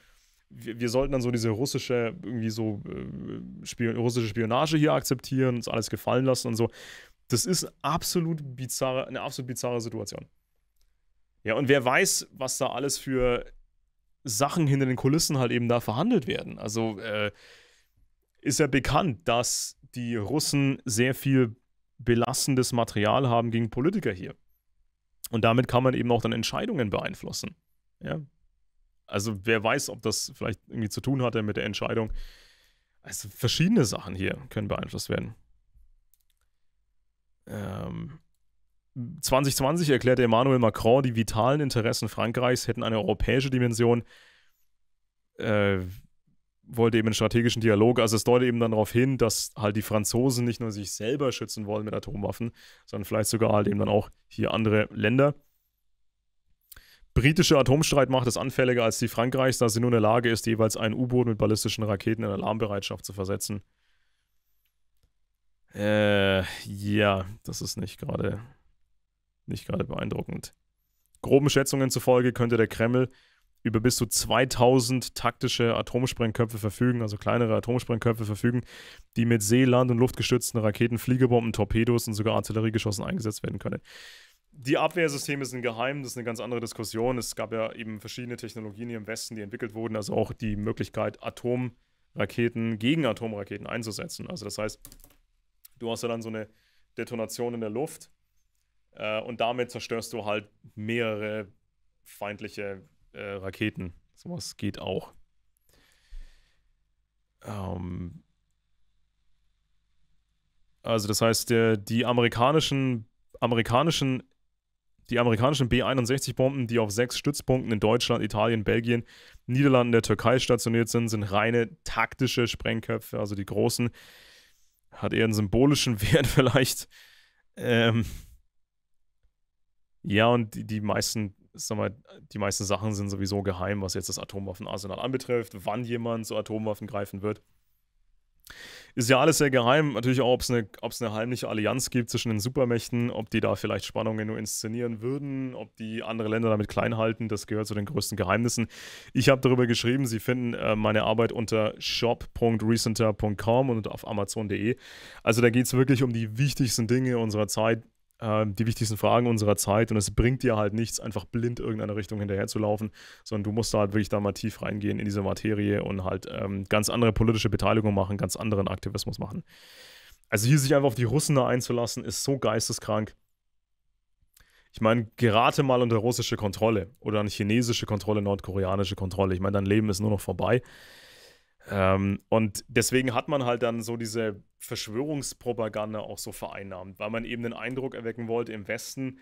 [SPEAKER 1] wir, wir sollten dann so diese russische, irgendwie so äh, Spion, russische Spionage hier akzeptieren, uns alles gefallen lassen und so. Das ist absolut bizarre, eine absolut bizarre Situation. Ja, und wer weiß, was da alles für Sachen hinter den Kulissen halt eben da verhandelt werden. Also, äh, ist ja bekannt, dass die Russen sehr viel belastendes Material haben gegen Politiker hier. Und damit kann man eben auch dann Entscheidungen beeinflussen. Ja? Also wer weiß, ob das vielleicht irgendwie zu tun hatte mit der Entscheidung. Also verschiedene Sachen hier können beeinflusst werden. Ähm, 2020 erklärte Emmanuel Macron, die vitalen Interessen Frankreichs hätten eine europäische Dimension. Äh, wollte eben einen strategischen Dialog. Also es deutet eben dann darauf hin, dass halt die Franzosen nicht nur sich selber schützen wollen mit Atomwaffen, sondern vielleicht sogar halt eben dann auch hier andere Länder. Britische macht es anfälliger als die Frankreichs, da sie nur in der Lage ist, jeweils ein U-Boot mit ballistischen Raketen in Alarmbereitschaft zu versetzen. Äh, ja, das ist nicht gerade nicht gerade beeindruckend. Groben Schätzungen zufolge könnte der Kreml über bis zu 2000 taktische Atomsprengköpfe verfügen, also kleinere Atomsprengköpfe verfügen, die mit See-, Land- und Luftgestützten Raketen, Fliegerbomben, Torpedos und sogar Artilleriegeschossen eingesetzt werden können. Die Abwehrsysteme sind geheim, das ist eine ganz andere Diskussion. Es gab ja eben verschiedene Technologien hier im Westen, die entwickelt wurden, also auch die Möglichkeit, Atomraketen gegen Atomraketen einzusetzen. Also das heißt, du hast ja dann so eine Detonation in der Luft äh, und damit zerstörst du halt mehrere feindliche äh, Raketen. Sowas geht auch. Ähm also das heißt, der, die amerikanischen, amerikanischen, die amerikanischen B-61-Bomben, die auf sechs Stützpunkten in Deutschland, Italien, Belgien, Niederlanden, der Türkei stationiert sind, sind reine taktische Sprengköpfe, also die großen. Hat eher einen symbolischen Wert vielleicht. Ähm ja, und die, die meisten sag mal, die meisten Sachen sind sowieso geheim, was jetzt das Atomwaffenarsenal anbetrifft, wann jemand zu Atomwaffen greifen wird. Ist ja alles sehr geheim. Natürlich auch, ob es eine, eine heimliche Allianz gibt zwischen den Supermächten, ob die da vielleicht Spannungen nur inszenieren würden, ob die andere Länder damit klein halten. Das gehört zu den größten Geheimnissen. Ich habe darüber geschrieben. Sie finden äh, meine Arbeit unter shop.recenter.com und auf amazon.de. Also da geht es wirklich um die wichtigsten Dinge unserer Zeit ähm, die wichtigsten Fragen unserer Zeit und es bringt dir halt nichts, einfach blind irgendeiner Richtung hinterherzulaufen, sondern du musst da halt wirklich da mal tief reingehen in diese Materie und halt ähm, ganz andere politische Beteiligung machen, ganz anderen Aktivismus machen. Also hier sich einfach auf die Russen da einzulassen, ist so geisteskrank. Ich meine, gerate mal unter russische Kontrolle oder an chinesische Kontrolle, nordkoreanische Kontrolle. Ich meine, dein Leben ist nur noch vorbei. Ähm, und deswegen hat man halt dann so diese Verschwörungspropaganda auch so vereinnahmt, weil man eben den Eindruck erwecken wollte im Westen,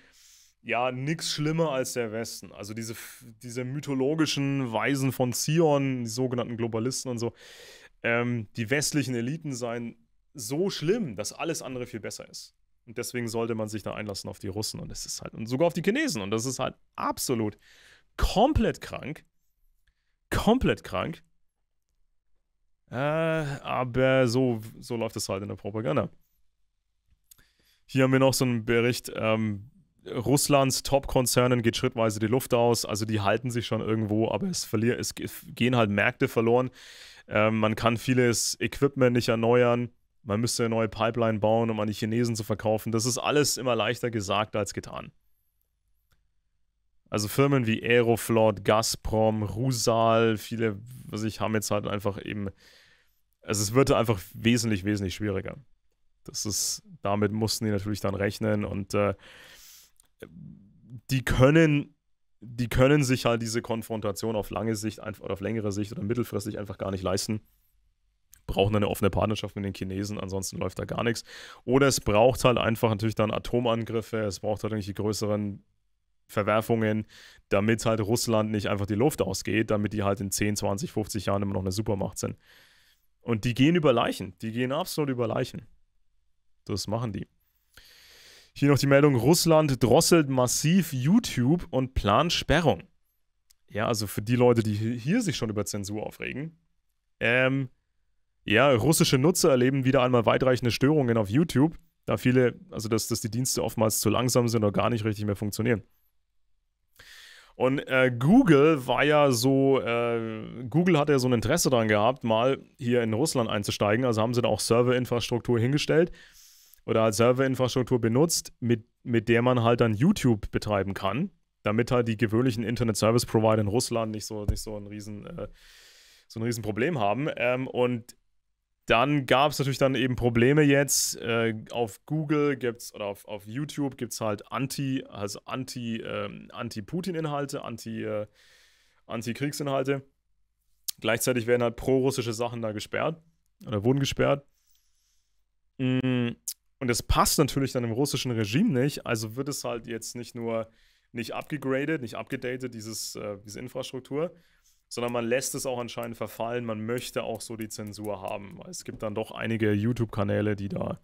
[SPEAKER 1] ja, nichts schlimmer als der Westen. Also diese, diese mythologischen Weisen von Zion, die sogenannten Globalisten und so, ähm, die westlichen Eliten seien so schlimm, dass alles andere viel besser ist. Und deswegen sollte man sich da einlassen auf die Russen und es ist halt, und sogar auf die Chinesen. Und das ist halt absolut komplett krank. Komplett krank. Äh, aber so, so läuft es halt in der Propaganda. Hier haben wir noch so einen Bericht. Ähm, Russlands Top-Konzernen geht schrittweise die Luft aus. Also die halten sich schon irgendwo, aber es, verlier, es gehen halt Märkte verloren. Ähm, man kann vieles Equipment nicht erneuern. Man müsste eine neue Pipeline bauen, um an die Chinesen zu verkaufen. Das ist alles immer leichter gesagt als getan. Also Firmen wie Aeroflot, Gazprom, Rusal, viele, was ich, haben jetzt halt einfach eben also es wird einfach wesentlich, wesentlich schwieriger. Das ist, damit mussten die natürlich dann rechnen und äh, die können, die können sich halt diese Konfrontation auf lange Sicht einfach oder auf längere Sicht oder mittelfristig einfach gar nicht leisten. Brauchen eine offene Partnerschaft mit den Chinesen, ansonsten läuft da gar nichts. Oder es braucht halt einfach natürlich dann Atomangriffe, es braucht halt irgendwelche größeren Verwerfungen, damit halt Russland nicht einfach die Luft ausgeht, damit die halt in 10, 20, 50 Jahren immer noch eine Supermacht sind. Und die gehen über Leichen. Die gehen absolut über Leichen. Das machen die. Hier noch die Meldung: Russland drosselt massiv YouTube und plant Sperrung. Ja, also für die Leute, die hier sich schon über Zensur aufregen. Ähm, ja, russische Nutzer erleben wieder einmal weitreichende Störungen auf YouTube, da viele, also dass, dass die Dienste oftmals zu langsam sind oder gar nicht richtig mehr funktionieren. Und äh, Google war ja so, äh, Google hat ja so ein Interesse daran gehabt, mal hier in Russland einzusteigen. Also haben sie da auch Serverinfrastruktur hingestellt oder als Serverinfrastruktur benutzt, mit, mit der man halt dann YouTube betreiben kann, damit halt die gewöhnlichen Internet Service Provider in Russland nicht so, nicht so ein riesen, äh, so ein riesen Problem haben. Ähm, und dann gab es natürlich dann eben Probleme jetzt. Äh, auf Google gibt's oder auf, auf YouTube gibt es halt Anti, also Anti, ähm, Anti-Putin-Inhalte, Anti, äh, Anti-Kriegsinhalte. Gleichzeitig werden halt pro-russische Sachen da gesperrt oder wurden gesperrt. Mm, und das passt natürlich dann im russischen Regime nicht. Also wird es halt jetzt nicht nur nicht abgegradet, nicht abgedatet, dieses, äh, diese Infrastruktur, sondern man lässt es auch anscheinend verfallen. Man möchte auch so die Zensur haben. weil Es gibt dann doch einige YouTube-Kanäle, die da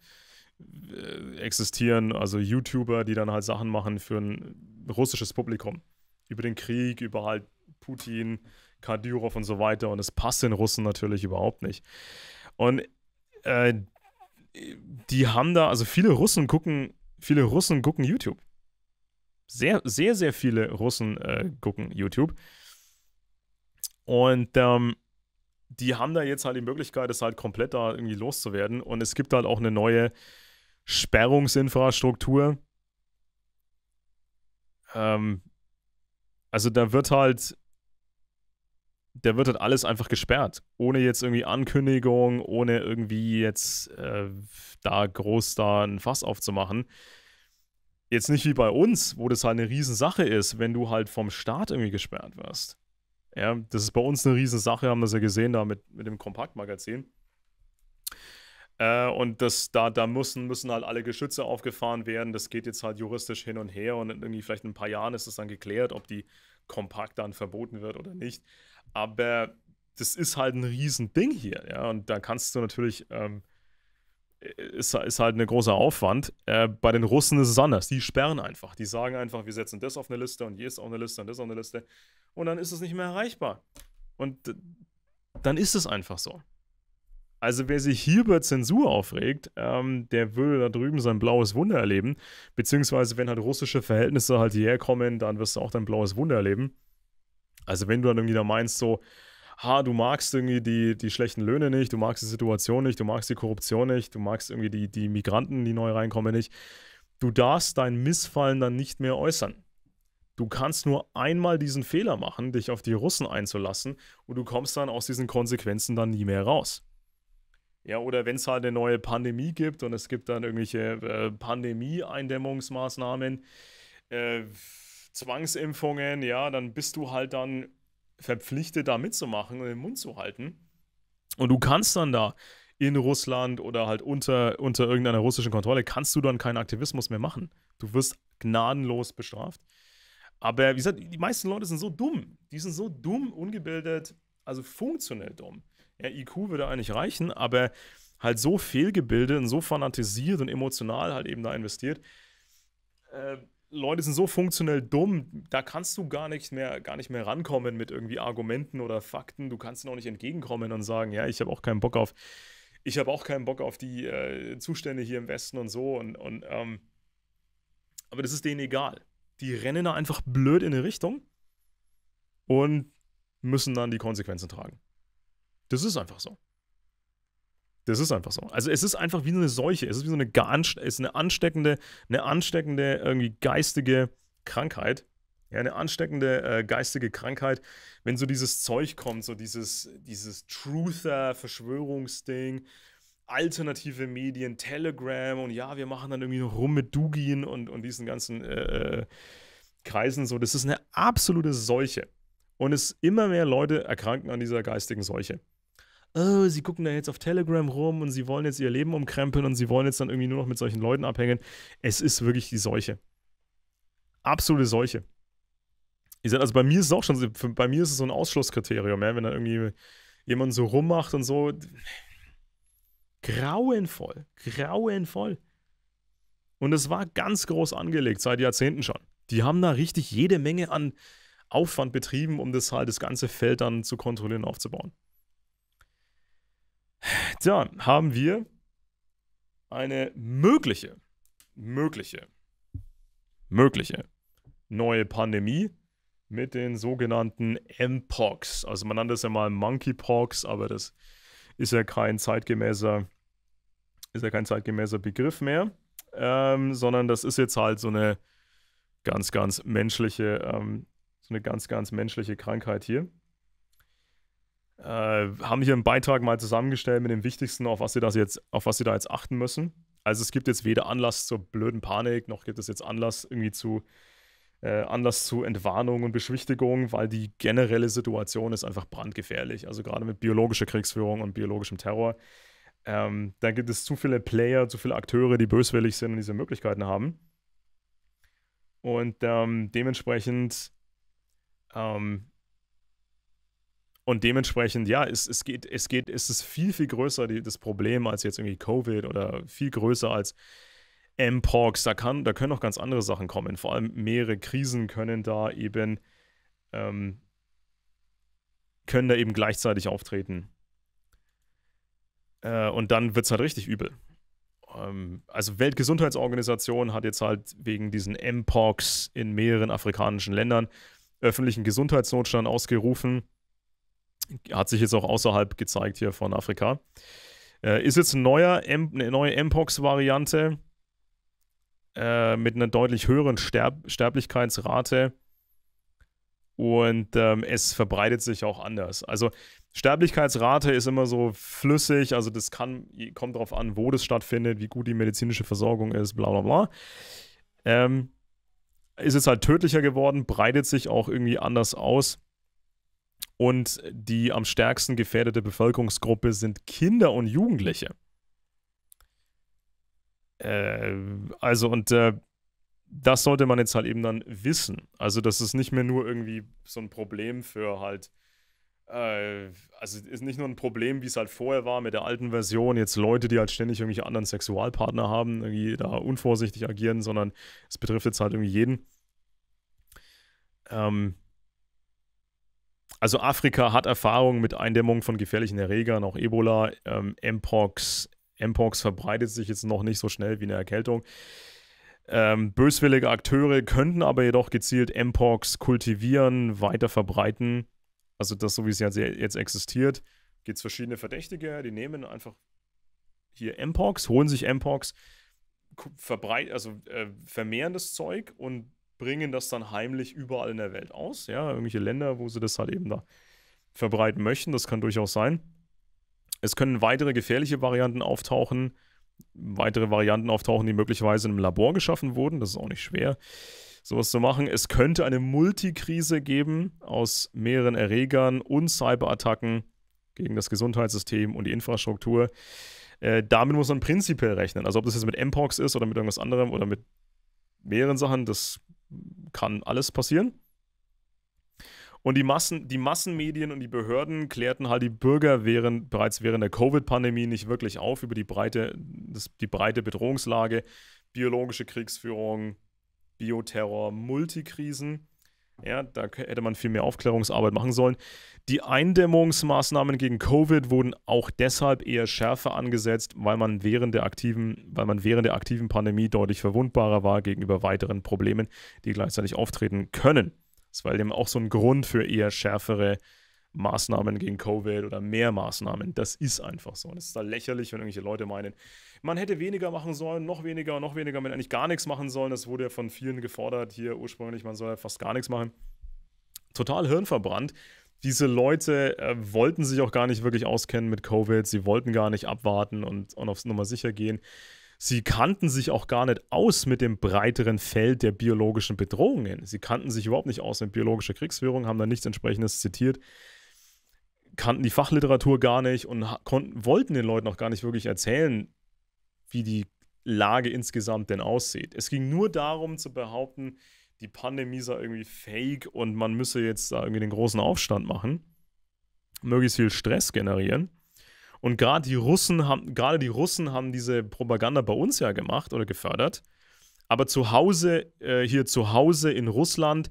[SPEAKER 1] äh, existieren, also YouTuber, die dann halt Sachen machen für ein russisches Publikum. Über den Krieg, über halt Putin, Kadyrov und so weiter. Und es passt den Russen natürlich überhaupt nicht. Und äh, die haben da, also viele Russen gucken, viele Russen gucken YouTube. Sehr, sehr, sehr viele Russen äh, gucken YouTube. Und ähm, die haben da jetzt halt die Möglichkeit, es halt komplett da irgendwie loszuwerden. Und es gibt halt auch eine neue Sperrungsinfrastruktur. Ähm, also da wird halt, da wird halt alles einfach gesperrt. Ohne jetzt irgendwie Ankündigung, ohne irgendwie jetzt äh, da groß da ein Fass aufzumachen. Jetzt nicht wie bei uns, wo das halt eine Riesensache ist, wenn du halt vom Staat irgendwie gesperrt wirst. Ja, das ist bei uns eine Riesensache, haben wir es ja gesehen da mit, mit dem Kompaktmagazin. Äh, und das, da, da müssen, müssen halt alle Geschütze aufgefahren werden. Das geht jetzt halt juristisch hin und her und irgendwie vielleicht in ein paar Jahren ist es dann geklärt, ob die Kompakt dann verboten wird oder nicht. Aber das ist halt ein Riesending hier, ja. Und da kannst du natürlich, ähm, ist, ist halt ein großer Aufwand. Äh, bei den Russen ist es anders. Die sperren einfach. Die sagen einfach, wir setzen das auf eine Liste und hier ist auch eine Liste und das auf eine Liste und dann ist es nicht mehr erreichbar. Und dann ist es einfach so. Also wer sich hier über Zensur aufregt, ähm, der würde da drüben sein blaues Wunder erleben. Beziehungsweise wenn halt russische Verhältnisse halt hierher kommen, dann wirst du auch dein blaues Wunder erleben. Also wenn du dann irgendwie da meinst so, ha, du magst irgendwie die, die schlechten Löhne nicht, du magst die Situation nicht, du magst die Korruption nicht, du magst irgendwie die, die Migranten, die neu reinkommen, nicht. Du darfst dein Missfallen dann nicht mehr äußern. Du kannst nur einmal diesen Fehler machen, dich auf die Russen einzulassen und du kommst dann aus diesen Konsequenzen dann nie mehr raus. Ja, oder wenn es halt eine neue Pandemie gibt und es gibt dann irgendwelche äh, Pandemie-Eindämmungsmaßnahmen, äh, Zwangsimpfungen, ja, dann bist du halt dann verpflichtet, da mitzumachen und den Mund zu halten. Und du kannst dann da in Russland oder halt unter, unter irgendeiner russischen Kontrolle, kannst du dann keinen Aktivismus mehr machen. Du wirst gnadenlos bestraft. Aber wie gesagt, die meisten Leute sind so dumm. Die sind so dumm, ungebildet, also funktionell dumm. Ja, IQ würde eigentlich reichen, aber halt so fehlgebildet und so fanatisiert und emotional halt eben da investiert. Äh, Leute sind so funktionell dumm, da kannst du gar nicht mehr, gar nicht mehr rankommen mit irgendwie Argumenten oder Fakten. Du kannst ihnen auch nicht entgegenkommen und sagen, ja, ich habe auch keinen Bock auf, ich habe auch keinen Bock auf die äh, Zustände hier im Westen und so. Und, und ähm, aber das ist denen egal die rennen da einfach blöd in eine Richtung und müssen dann die Konsequenzen tragen. Das ist einfach so. Das ist einfach so. Also es ist einfach wie so eine Seuche. Es ist wie so eine, ist eine ansteckende, eine ansteckende irgendwie geistige Krankheit. Ja, eine ansteckende äh, geistige Krankheit, wenn so dieses Zeug kommt, so dieses, dieses Truther-Verschwörungsding alternative Medien, Telegram und ja, wir machen dann irgendwie noch rum mit Dugin und, und diesen ganzen äh, äh, Kreisen so. Das ist eine absolute Seuche. Und es immer mehr Leute erkranken an dieser geistigen Seuche. Oh, sie gucken da jetzt auf Telegram rum und sie wollen jetzt ihr Leben umkrempeln und sie wollen jetzt dann irgendwie nur noch mit solchen Leuten abhängen. Es ist wirklich die Seuche. Absolute Seuche. Ich sag, also bei mir ist es auch schon, bei mir ist es so ein Ausschlusskriterium, ja, wenn dann irgendwie jemand so rummacht und so Grauenvoll, grauenvoll. Und es war ganz groß angelegt, seit Jahrzehnten schon. Die haben da richtig jede Menge an Aufwand betrieben, um das halt das ganze Feld dann zu kontrollieren und aufzubauen. Dann haben wir eine mögliche, mögliche, mögliche neue Pandemie mit den sogenannten M-Pox. Also man nannte es ja mal Monkeypox, aber das ist ja kein zeitgemäßer, ist ja kein zeitgemäßer Begriff mehr, ähm, sondern das ist jetzt halt so eine ganz, ganz menschliche, ähm, so eine ganz, ganz menschliche Krankheit hier. Äh, haben hier einen Beitrag mal zusammengestellt mit dem Wichtigsten, auf was sie das jetzt, auf was sie da jetzt achten müssen. Also es gibt jetzt weder Anlass zur blöden Panik, noch gibt es jetzt Anlass irgendwie zu äh, Anlass zu Entwarnung und Beschwichtigung, weil die generelle Situation ist einfach brandgefährlich. Also gerade mit biologischer Kriegsführung und biologischem Terror. Ähm, da gibt es zu viele Player, zu viele Akteure, die böswillig sind und diese Möglichkeiten haben. Und ähm, dementsprechend ähm, und dementsprechend, ja, es, es geht, es geht, es ist viel, viel größer, die, das Problem, als jetzt irgendwie Covid oder viel größer als MPOX, da, kann, da können auch ganz andere Sachen kommen. Vor allem mehrere Krisen können da eben, ähm, können da eben gleichzeitig auftreten. Äh, und dann wird es halt richtig übel. Ähm, also Weltgesundheitsorganisation hat jetzt halt wegen diesen m MPOX in mehreren afrikanischen Ländern öffentlichen Gesundheitsnotstand ausgerufen. Hat sich jetzt auch außerhalb gezeigt hier von Afrika. Äh, ist jetzt ein neuer M eine neue MPOX-Variante äh, mit einer deutlich höheren Sterb Sterblichkeitsrate und ähm, es verbreitet sich auch anders. Also Sterblichkeitsrate ist immer so flüssig, also das kann, kommt darauf an, wo das stattfindet, wie gut die medizinische Versorgung ist, bla bla bla. Ähm, ist es halt tödlicher geworden, breitet sich auch irgendwie anders aus. Und die am stärksten gefährdete Bevölkerungsgruppe sind Kinder und Jugendliche. Äh, also, und äh, das sollte man jetzt halt eben dann wissen. Also, das ist nicht mehr nur irgendwie so ein Problem für halt äh, also ist nicht nur ein Problem, wie es halt vorher war mit der alten Version, jetzt Leute, die halt ständig irgendwelche anderen Sexualpartner haben, irgendwie da unvorsichtig agieren, sondern es betrifft jetzt halt irgendwie jeden. Ähm also Afrika hat Erfahrungen mit Eindämmung von gefährlichen Erregern, auch Ebola, ähm, Mpox, Mpox verbreitet sich jetzt noch nicht so schnell wie eine Erkältung. Ähm, böswillige Akteure könnten aber jedoch gezielt Mpox kultivieren, weiter verbreiten. Also das, so wie es jetzt existiert, gibt es verschiedene Verdächtige, die nehmen einfach hier Mpox, holen sich Mpox, verbreit, also äh, vermehren das Zeug und bringen das dann heimlich überall in der Welt aus. Ja, irgendwelche Länder, wo sie das halt eben da verbreiten möchten, das kann durchaus sein. Es können weitere gefährliche Varianten auftauchen, weitere Varianten auftauchen, die möglicherweise in einem Labor geschaffen wurden. Das ist auch nicht schwer, sowas zu machen. Es könnte eine Multikrise geben aus mehreren Erregern und Cyberattacken gegen das Gesundheitssystem und die Infrastruktur. Äh, damit muss man prinzipiell rechnen. Also ob das jetzt mit Mpox ist oder mit irgendwas anderem oder mit mehreren Sachen, das kann alles passieren. Und die, Massen, die Massenmedien und die Behörden klärten halt die Bürger während, bereits während der Covid-Pandemie nicht wirklich auf über die breite, das, die breite Bedrohungslage, biologische Kriegsführung, Bioterror, Multikrisen. Ja, da hätte man viel mehr Aufklärungsarbeit machen sollen. Die Eindämmungsmaßnahmen gegen Covid wurden auch deshalb eher schärfer angesetzt, weil man während der aktiven, weil man während der aktiven Pandemie deutlich verwundbarer war gegenüber weiteren Problemen, die gleichzeitig auftreten können ist, weil eben auch so ein Grund für eher schärfere Maßnahmen gegen Covid oder mehr Maßnahmen. Das ist einfach so. Und es ist da lächerlich, wenn irgendwelche Leute meinen, man hätte weniger machen sollen, noch weniger, noch weniger, man hätte eigentlich gar nichts machen sollen. Das wurde ja von vielen gefordert hier ursprünglich, man soll ja fast gar nichts machen. Total hirnverbrannt. Diese Leute äh, wollten sich auch gar nicht wirklich auskennen mit Covid, sie wollten gar nicht abwarten und, und aufs Nummer sicher gehen. Sie kannten sich auch gar nicht aus mit dem breiteren Feld der biologischen Bedrohungen. Sie kannten sich überhaupt nicht aus mit biologischer Kriegsführung, haben da nichts entsprechendes zitiert, kannten die Fachliteratur gar nicht und konnten, wollten den Leuten auch gar nicht wirklich erzählen, wie die Lage insgesamt denn aussieht. Es ging nur darum zu behaupten, die Pandemie sei irgendwie fake und man müsse jetzt da irgendwie den großen Aufstand machen, möglichst viel Stress generieren. Und gerade die Russen haben, gerade die Russen haben diese Propaganda bei uns ja gemacht oder gefördert. Aber zu Hause, äh, hier zu Hause in Russland,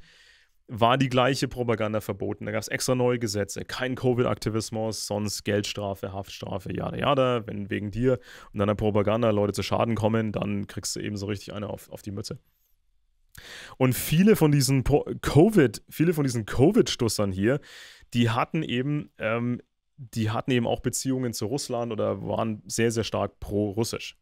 [SPEAKER 1] war die gleiche Propaganda verboten. Da gab es extra neue Gesetze. Kein Covid-Aktivismus, sonst Geldstrafe, Haftstrafe, jada, jada. Wenn wegen dir und deiner Propaganda Leute zu Schaden kommen, dann kriegst du eben so richtig eine auf, auf die Mütze. Und viele von diesen Covid, viele von diesen Covid-Stussern hier, die hatten eben ähm, die hatten eben auch Beziehungen zu Russland oder waren sehr, sehr stark pro-russisch.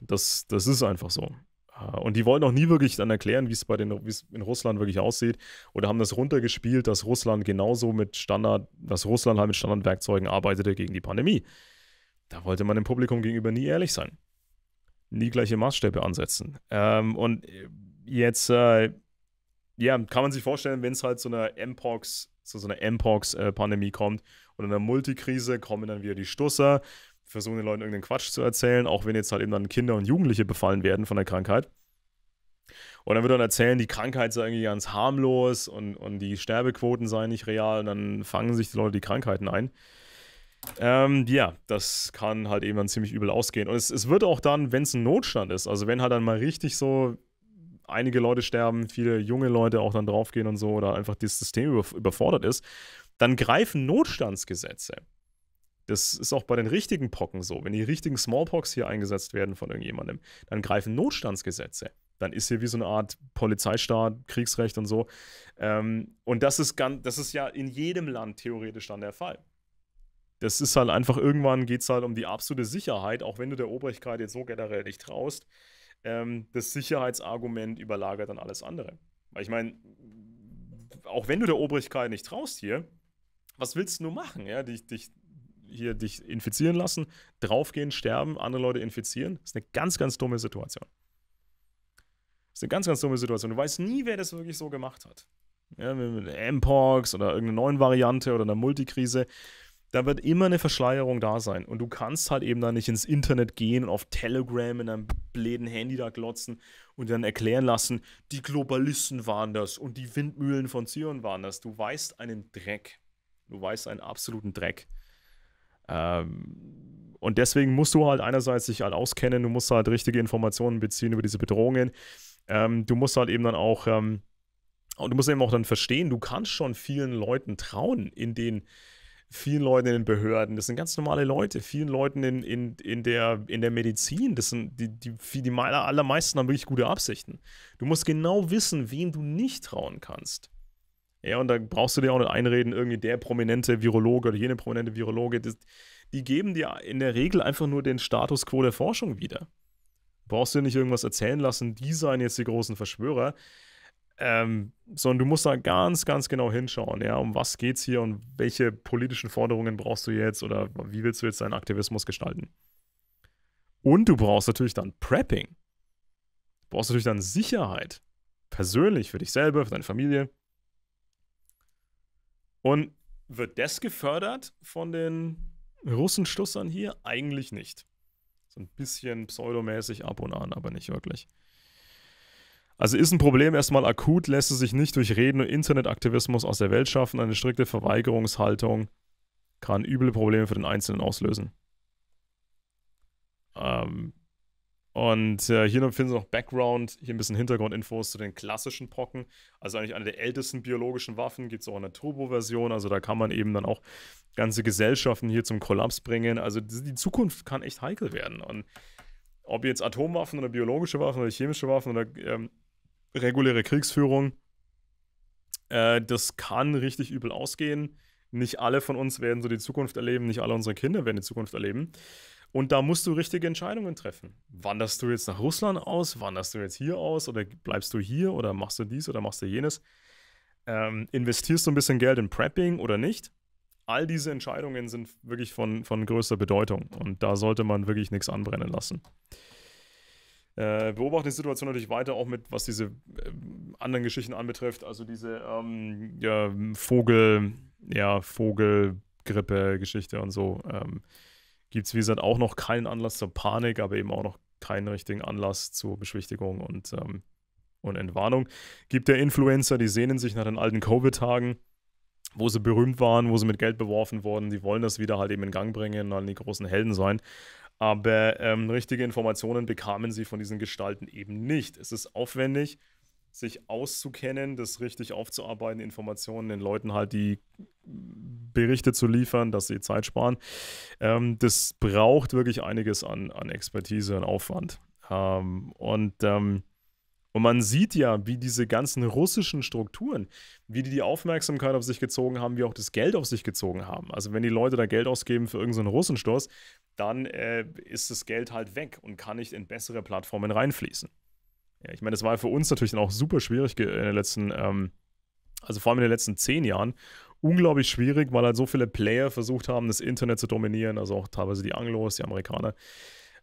[SPEAKER 1] Das, das ist einfach so. Äh, und die wollen auch nie wirklich dann erklären, wie es bei den, wie es in Russland wirklich aussieht, oder haben das runtergespielt, dass Russland genauso mit Standard, dass Russland halt mit Standardwerkzeugen arbeitete gegen die Pandemie. Da wollte man dem Publikum gegenüber nie ehrlich sein. Nie gleiche Maßstäbe ansetzen. Ähm, und äh, jetzt, äh, ja, kann man sich vorstellen, wenn es halt so eine Mpox zu so einer Mpox-Pandemie kommt. Und in einer Multikrise kommen dann wieder die Stusser, versuchen den Leuten irgendeinen Quatsch zu erzählen, auch wenn jetzt halt eben dann Kinder und Jugendliche befallen werden von der Krankheit. Und dann wird dann erzählen, die Krankheit sei irgendwie ganz harmlos und, und die Sterbequoten seien nicht real. Und dann fangen sich die Leute die Krankheiten ein. Ähm, ja, das kann halt eben dann ziemlich übel ausgehen. Und es, es wird auch dann, wenn es ein Notstand ist, also wenn halt dann mal richtig so einige Leute sterben, viele junge Leute auch dann draufgehen und so oder einfach das System überfordert ist, dann greifen Notstandsgesetze. Das ist auch bei den richtigen Pocken so. Wenn die richtigen Smallpox hier eingesetzt werden von irgendjemandem, dann greifen Notstandsgesetze. Dann ist hier wie so eine Art Polizeistaat, Kriegsrecht und so. Ähm, und das ist, ganz, das ist ja in jedem Land theoretisch dann der Fall. Das ist halt einfach, irgendwann geht es halt um die absolute Sicherheit, auch wenn du der Obrigkeit jetzt so generell nicht traust ähm, das Sicherheitsargument überlagert dann alles andere. Weil ich meine, auch wenn du der Obrigkeit nicht traust hier, was willst du nur machen? Ja? Dich, dich, hier dich infizieren lassen, draufgehen, sterben, andere Leute infizieren. Das ist eine ganz, ganz dumme Situation. Das ist eine ganz, ganz dumme Situation. Du weißt nie, wer das wirklich so gemacht hat. Ja, mit, mit MPOX oder irgendeiner neuen Variante oder einer Multikrise da wird immer eine Verschleierung da sein. Und du kannst halt eben da nicht ins Internet gehen und auf Telegram in einem bläden Handy da glotzen und dann erklären lassen, die Globalisten waren das und die Windmühlen von Zion waren das. Du weißt einen Dreck. Du weißt einen absoluten Dreck. Ähm, und deswegen musst du halt einerseits dich halt auskennen, du musst halt richtige Informationen beziehen über diese Bedrohungen. Ähm, du musst halt eben dann auch, ähm, und du musst eben auch dann verstehen, du kannst schon vielen Leuten trauen in den vielen Leuten in den Behörden, das sind ganz normale Leute, vielen Leuten in, in, in, der, in der Medizin, das sind die, die, die allermeisten haben wirklich gute Absichten. Du musst genau wissen, wem du nicht trauen kannst. Ja, und da brauchst du dir auch nicht einreden, irgendwie der prominente Virologe oder jene prominente Virologe, das, die geben dir in der Regel einfach nur den Status quo der Forschung wieder. Brauchst du dir nicht irgendwas erzählen lassen, die seien jetzt die großen Verschwörer. Ähm, sondern du musst da ganz, ganz genau hinschauen, ja, um was geht es hier und welche politischen Forderungen brauchst du jetzt oder wie willst du jetzt deinen Aktivismus gestalten? Und du brauchst natürlich dann Prepping. Du brauchst natürlich dann Sicherheit. Persönlich für dich selber, für deine Familie. Und wird das gefördert von den Russenstussern hier? Eigentlich nicht. So ein bisschen pseudomäßig ab und an, aber nicht wirklich. Also ist ein Problem erstmal akut, lässt es sich nicht durch Reden und Internetaktivismus aus der Welt schaffen. Eine strikte Verweigerungshaltung kann üble Probleme für den Einzelnen auslösen. Ähm, und äh, hier finden Sie noch Background, hier ein bisschen Hintergrundinfos zu den klassischen Pocken. Also eigentlich eine der ältesten biologischen Waffen, gibt es auch in der Turbo-Version. Also da kann man eben dann auch ganze Gesellschaften hier zum Kollaps bringen. Also die Zukunft kann echt heikel werden. Und ob jetzt Atomwaffen oder biologische Waffen oder chemische Waffen oder ähm, reguläre Kriegsführung. Äh, das kann richtig übel ausgehen. Nicht alle von uns werden so die Zukunft erleben, nicht alle unsere Kinder werden die Zukunft erleben. Und da musst du richtige Entscheidungen treffen. Wanderst du jetzt nach Russland aus? Wanderst du jetzt hier aus? Oder bleibst du hier? Oder machst du dies? Oder machst du jenes? Ähm, investierst du ein bisschen Geld in Prepping oder nicht? All diese Entscheidungen sind wirklich von, von größter Bedeutung. Und da sollte man wirklich nichts anbrennen lassen. Äh, beobachte die Situation natürlich weiter, auch mit was diese äh, anderen Geschichten anbetrifft, also diese ähm, ja, Vogel, ja, Vogelgrippe-Geschichte und so. Ähm, Gibt es, wie gesagt, auch noch keinen Anlass zur Panik, aber eben auch noch keinen richtigen Anlass zur Beschwichtigung und, ähm, und Entwarnung. Gibt der Influencer, die sehnen sich nach den alten Covid-Tagen, wo sie berühmt waren, wo sie mit Geld beworfen wurden. Die wollen das wieder halt eben in Gang bringen und dann halt die großen Helden sein. Aber ähm, richtige Informationen bekamen sie von diesen Gestalten eben nicht. Es ist aufwendig, sich auszukennen, das richtig aufzuarbeiten, Informationen den Leuten halt die Berichte zu liefern, dass sie Zeit sparen. Ähm, das braucht wirklich einiges an, an Expertise und Aufwand. Ähm, und ähm, und man sieht ja, wie diese ganzen russischen Strukturen, wie die die Aufmerksamkeit auf sich gezogen haben, wie auch das Geld auf sich gezogen haben. Also wenn die Leute da Geld ausgeben für irgendeinen so Russenstoß, dann äh, ist das Geld halt weg und kann nicht in bessere Plattformen reinfließen. Ja, ich meine, das war für uns natürlich dann auch super schwierig in den letzten, ähm, also vor allem in den letzten zehn Jahren, unglaublich schwierig, weil halt so viele Player versucht haben, das Internet zu dominieren, also auch teilweise die Anglos, die Amerikaner.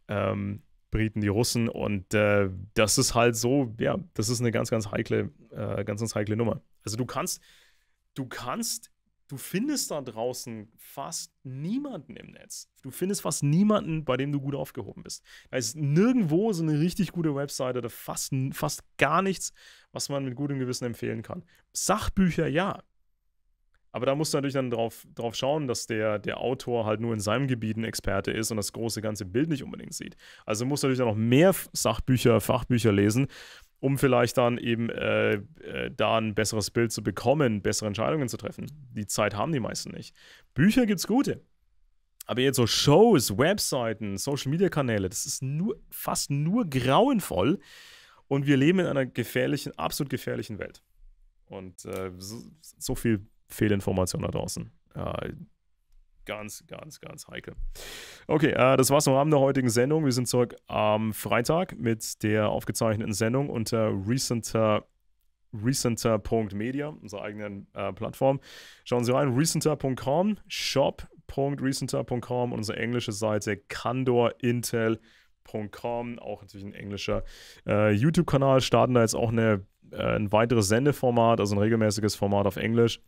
[SPEAKER 1] Ähm, Briten, die Russen. Und äh, das ist halt so, ja, das ist eine ganz, ganz heikle, äh, ganz, ganz heikle Nummer. Also du kannst, du kannst, du findest da draußen fast niemanden im Netz. Du findest fast niemanden, bei dem du gut aufgehoben bist. Da ist nirgendwo so eine richtig gute Webseite oder fast, fast gar nichts, was man mit gutem Gewissen empfehlen kann. Sachbücher, ja. Aber da musst du natürlich dann drauf, drauf schauen, dass der, der Autor halt nur in seinem Gebiet ein Experte ist und das große ganze Bild nicht unbedingt sieht. Also musst du natürlich dann noch mehr Sachbücher, Fachbücher lesen, um vielleicht dann eben äh, äh, da ein besseres Bild zu bekommen, bessere Entscheidungen zu treffen. Die Zeit haben die meisten nicht. Bücher gibt's gute. Aber jetzt so Shows, Webseiten, Social Media Kanäle, das ist nur fast nur grauenvoll. Und wir leben in einer gefährlichen, absolut gefährlichen Welt. Und äh, so, so viel Fehlinformation da draußen. Äh, ganz, ganz, ganz heikel. Okay, äh, das war's am Abend der heutigen Sendung. Wir sind zurück am Freitag mit der aufgezeichneten Sendung unter recenter recenter.media, unserer eigenen äh, Plattform. Schauen Sie rein, recenter.com, shop.recenter.com, und unsere englische Seite candorintel.com, auch natürlich ein englischer äh, YouTube-Kanal, starten da jetzt auch eine, äh, ein weiteres Sendeformat, also ein regelmäßiges Format auf Englisch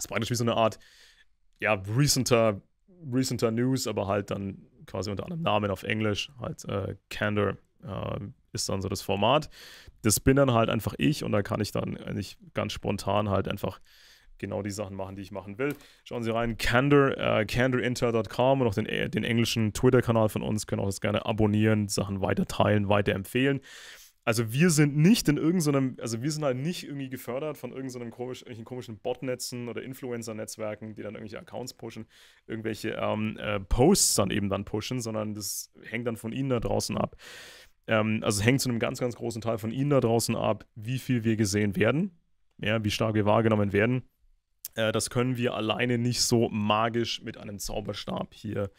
[SPEAKER 1] das ist praktisch wie so eine Art, ja, recenter, recenter News, aber halt dann quasi unter einem Namen auf Englisch, halt äh, Candor äh, ist dann so das Format. Das bin dann halt einfach ich und da kann ich dann eigentlich ganz spontan halt einfach genau die Sachen machen, die ich machen will. Schauen Sie rein, Candor, äh, candorintel.com und auch den, äh, den englischen Twitter-Kanal von uns, können auch das gerne abonnieren, Sachen weiter teilen, weiter empfehlen. Also wir sind nicht in irgendeinem, also wir sind halt nicht irgendwie gefördert von irgendeinem komisch, irgendwelchen komischen Botnetzen oder Influencer-Netzwerken, die dann irgendwelche Accounts pushen, irgendwelche ähm, äh, Posts dann eben dann pushen, sondern das hängt dann von ihnen da draußen ab. Ähm, also es hängt zu einem ganz, ganz großen Teil von ihnen da draußen ab, wie viel wir gesehen werden, ja, wie stark wir wahrgenommen werden. Äh, das können wir alleine nicht so magisch mit einem Zauberstab hier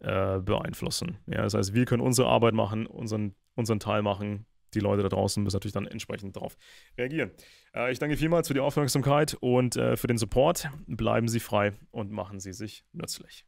[SPEAKER 1] äh, beeinflussen. Ja, das heißt, wir können unsere Arbeit machen, unseren, unseren Teil machen, die Leute da draußen müssen natürlich dann entsprechend darauf reagieren. Äh, ich danke vielmals für die Aufmerksamkeit und äh, für den Support. Bleiben Sie frei und machen Sie sich nützlich.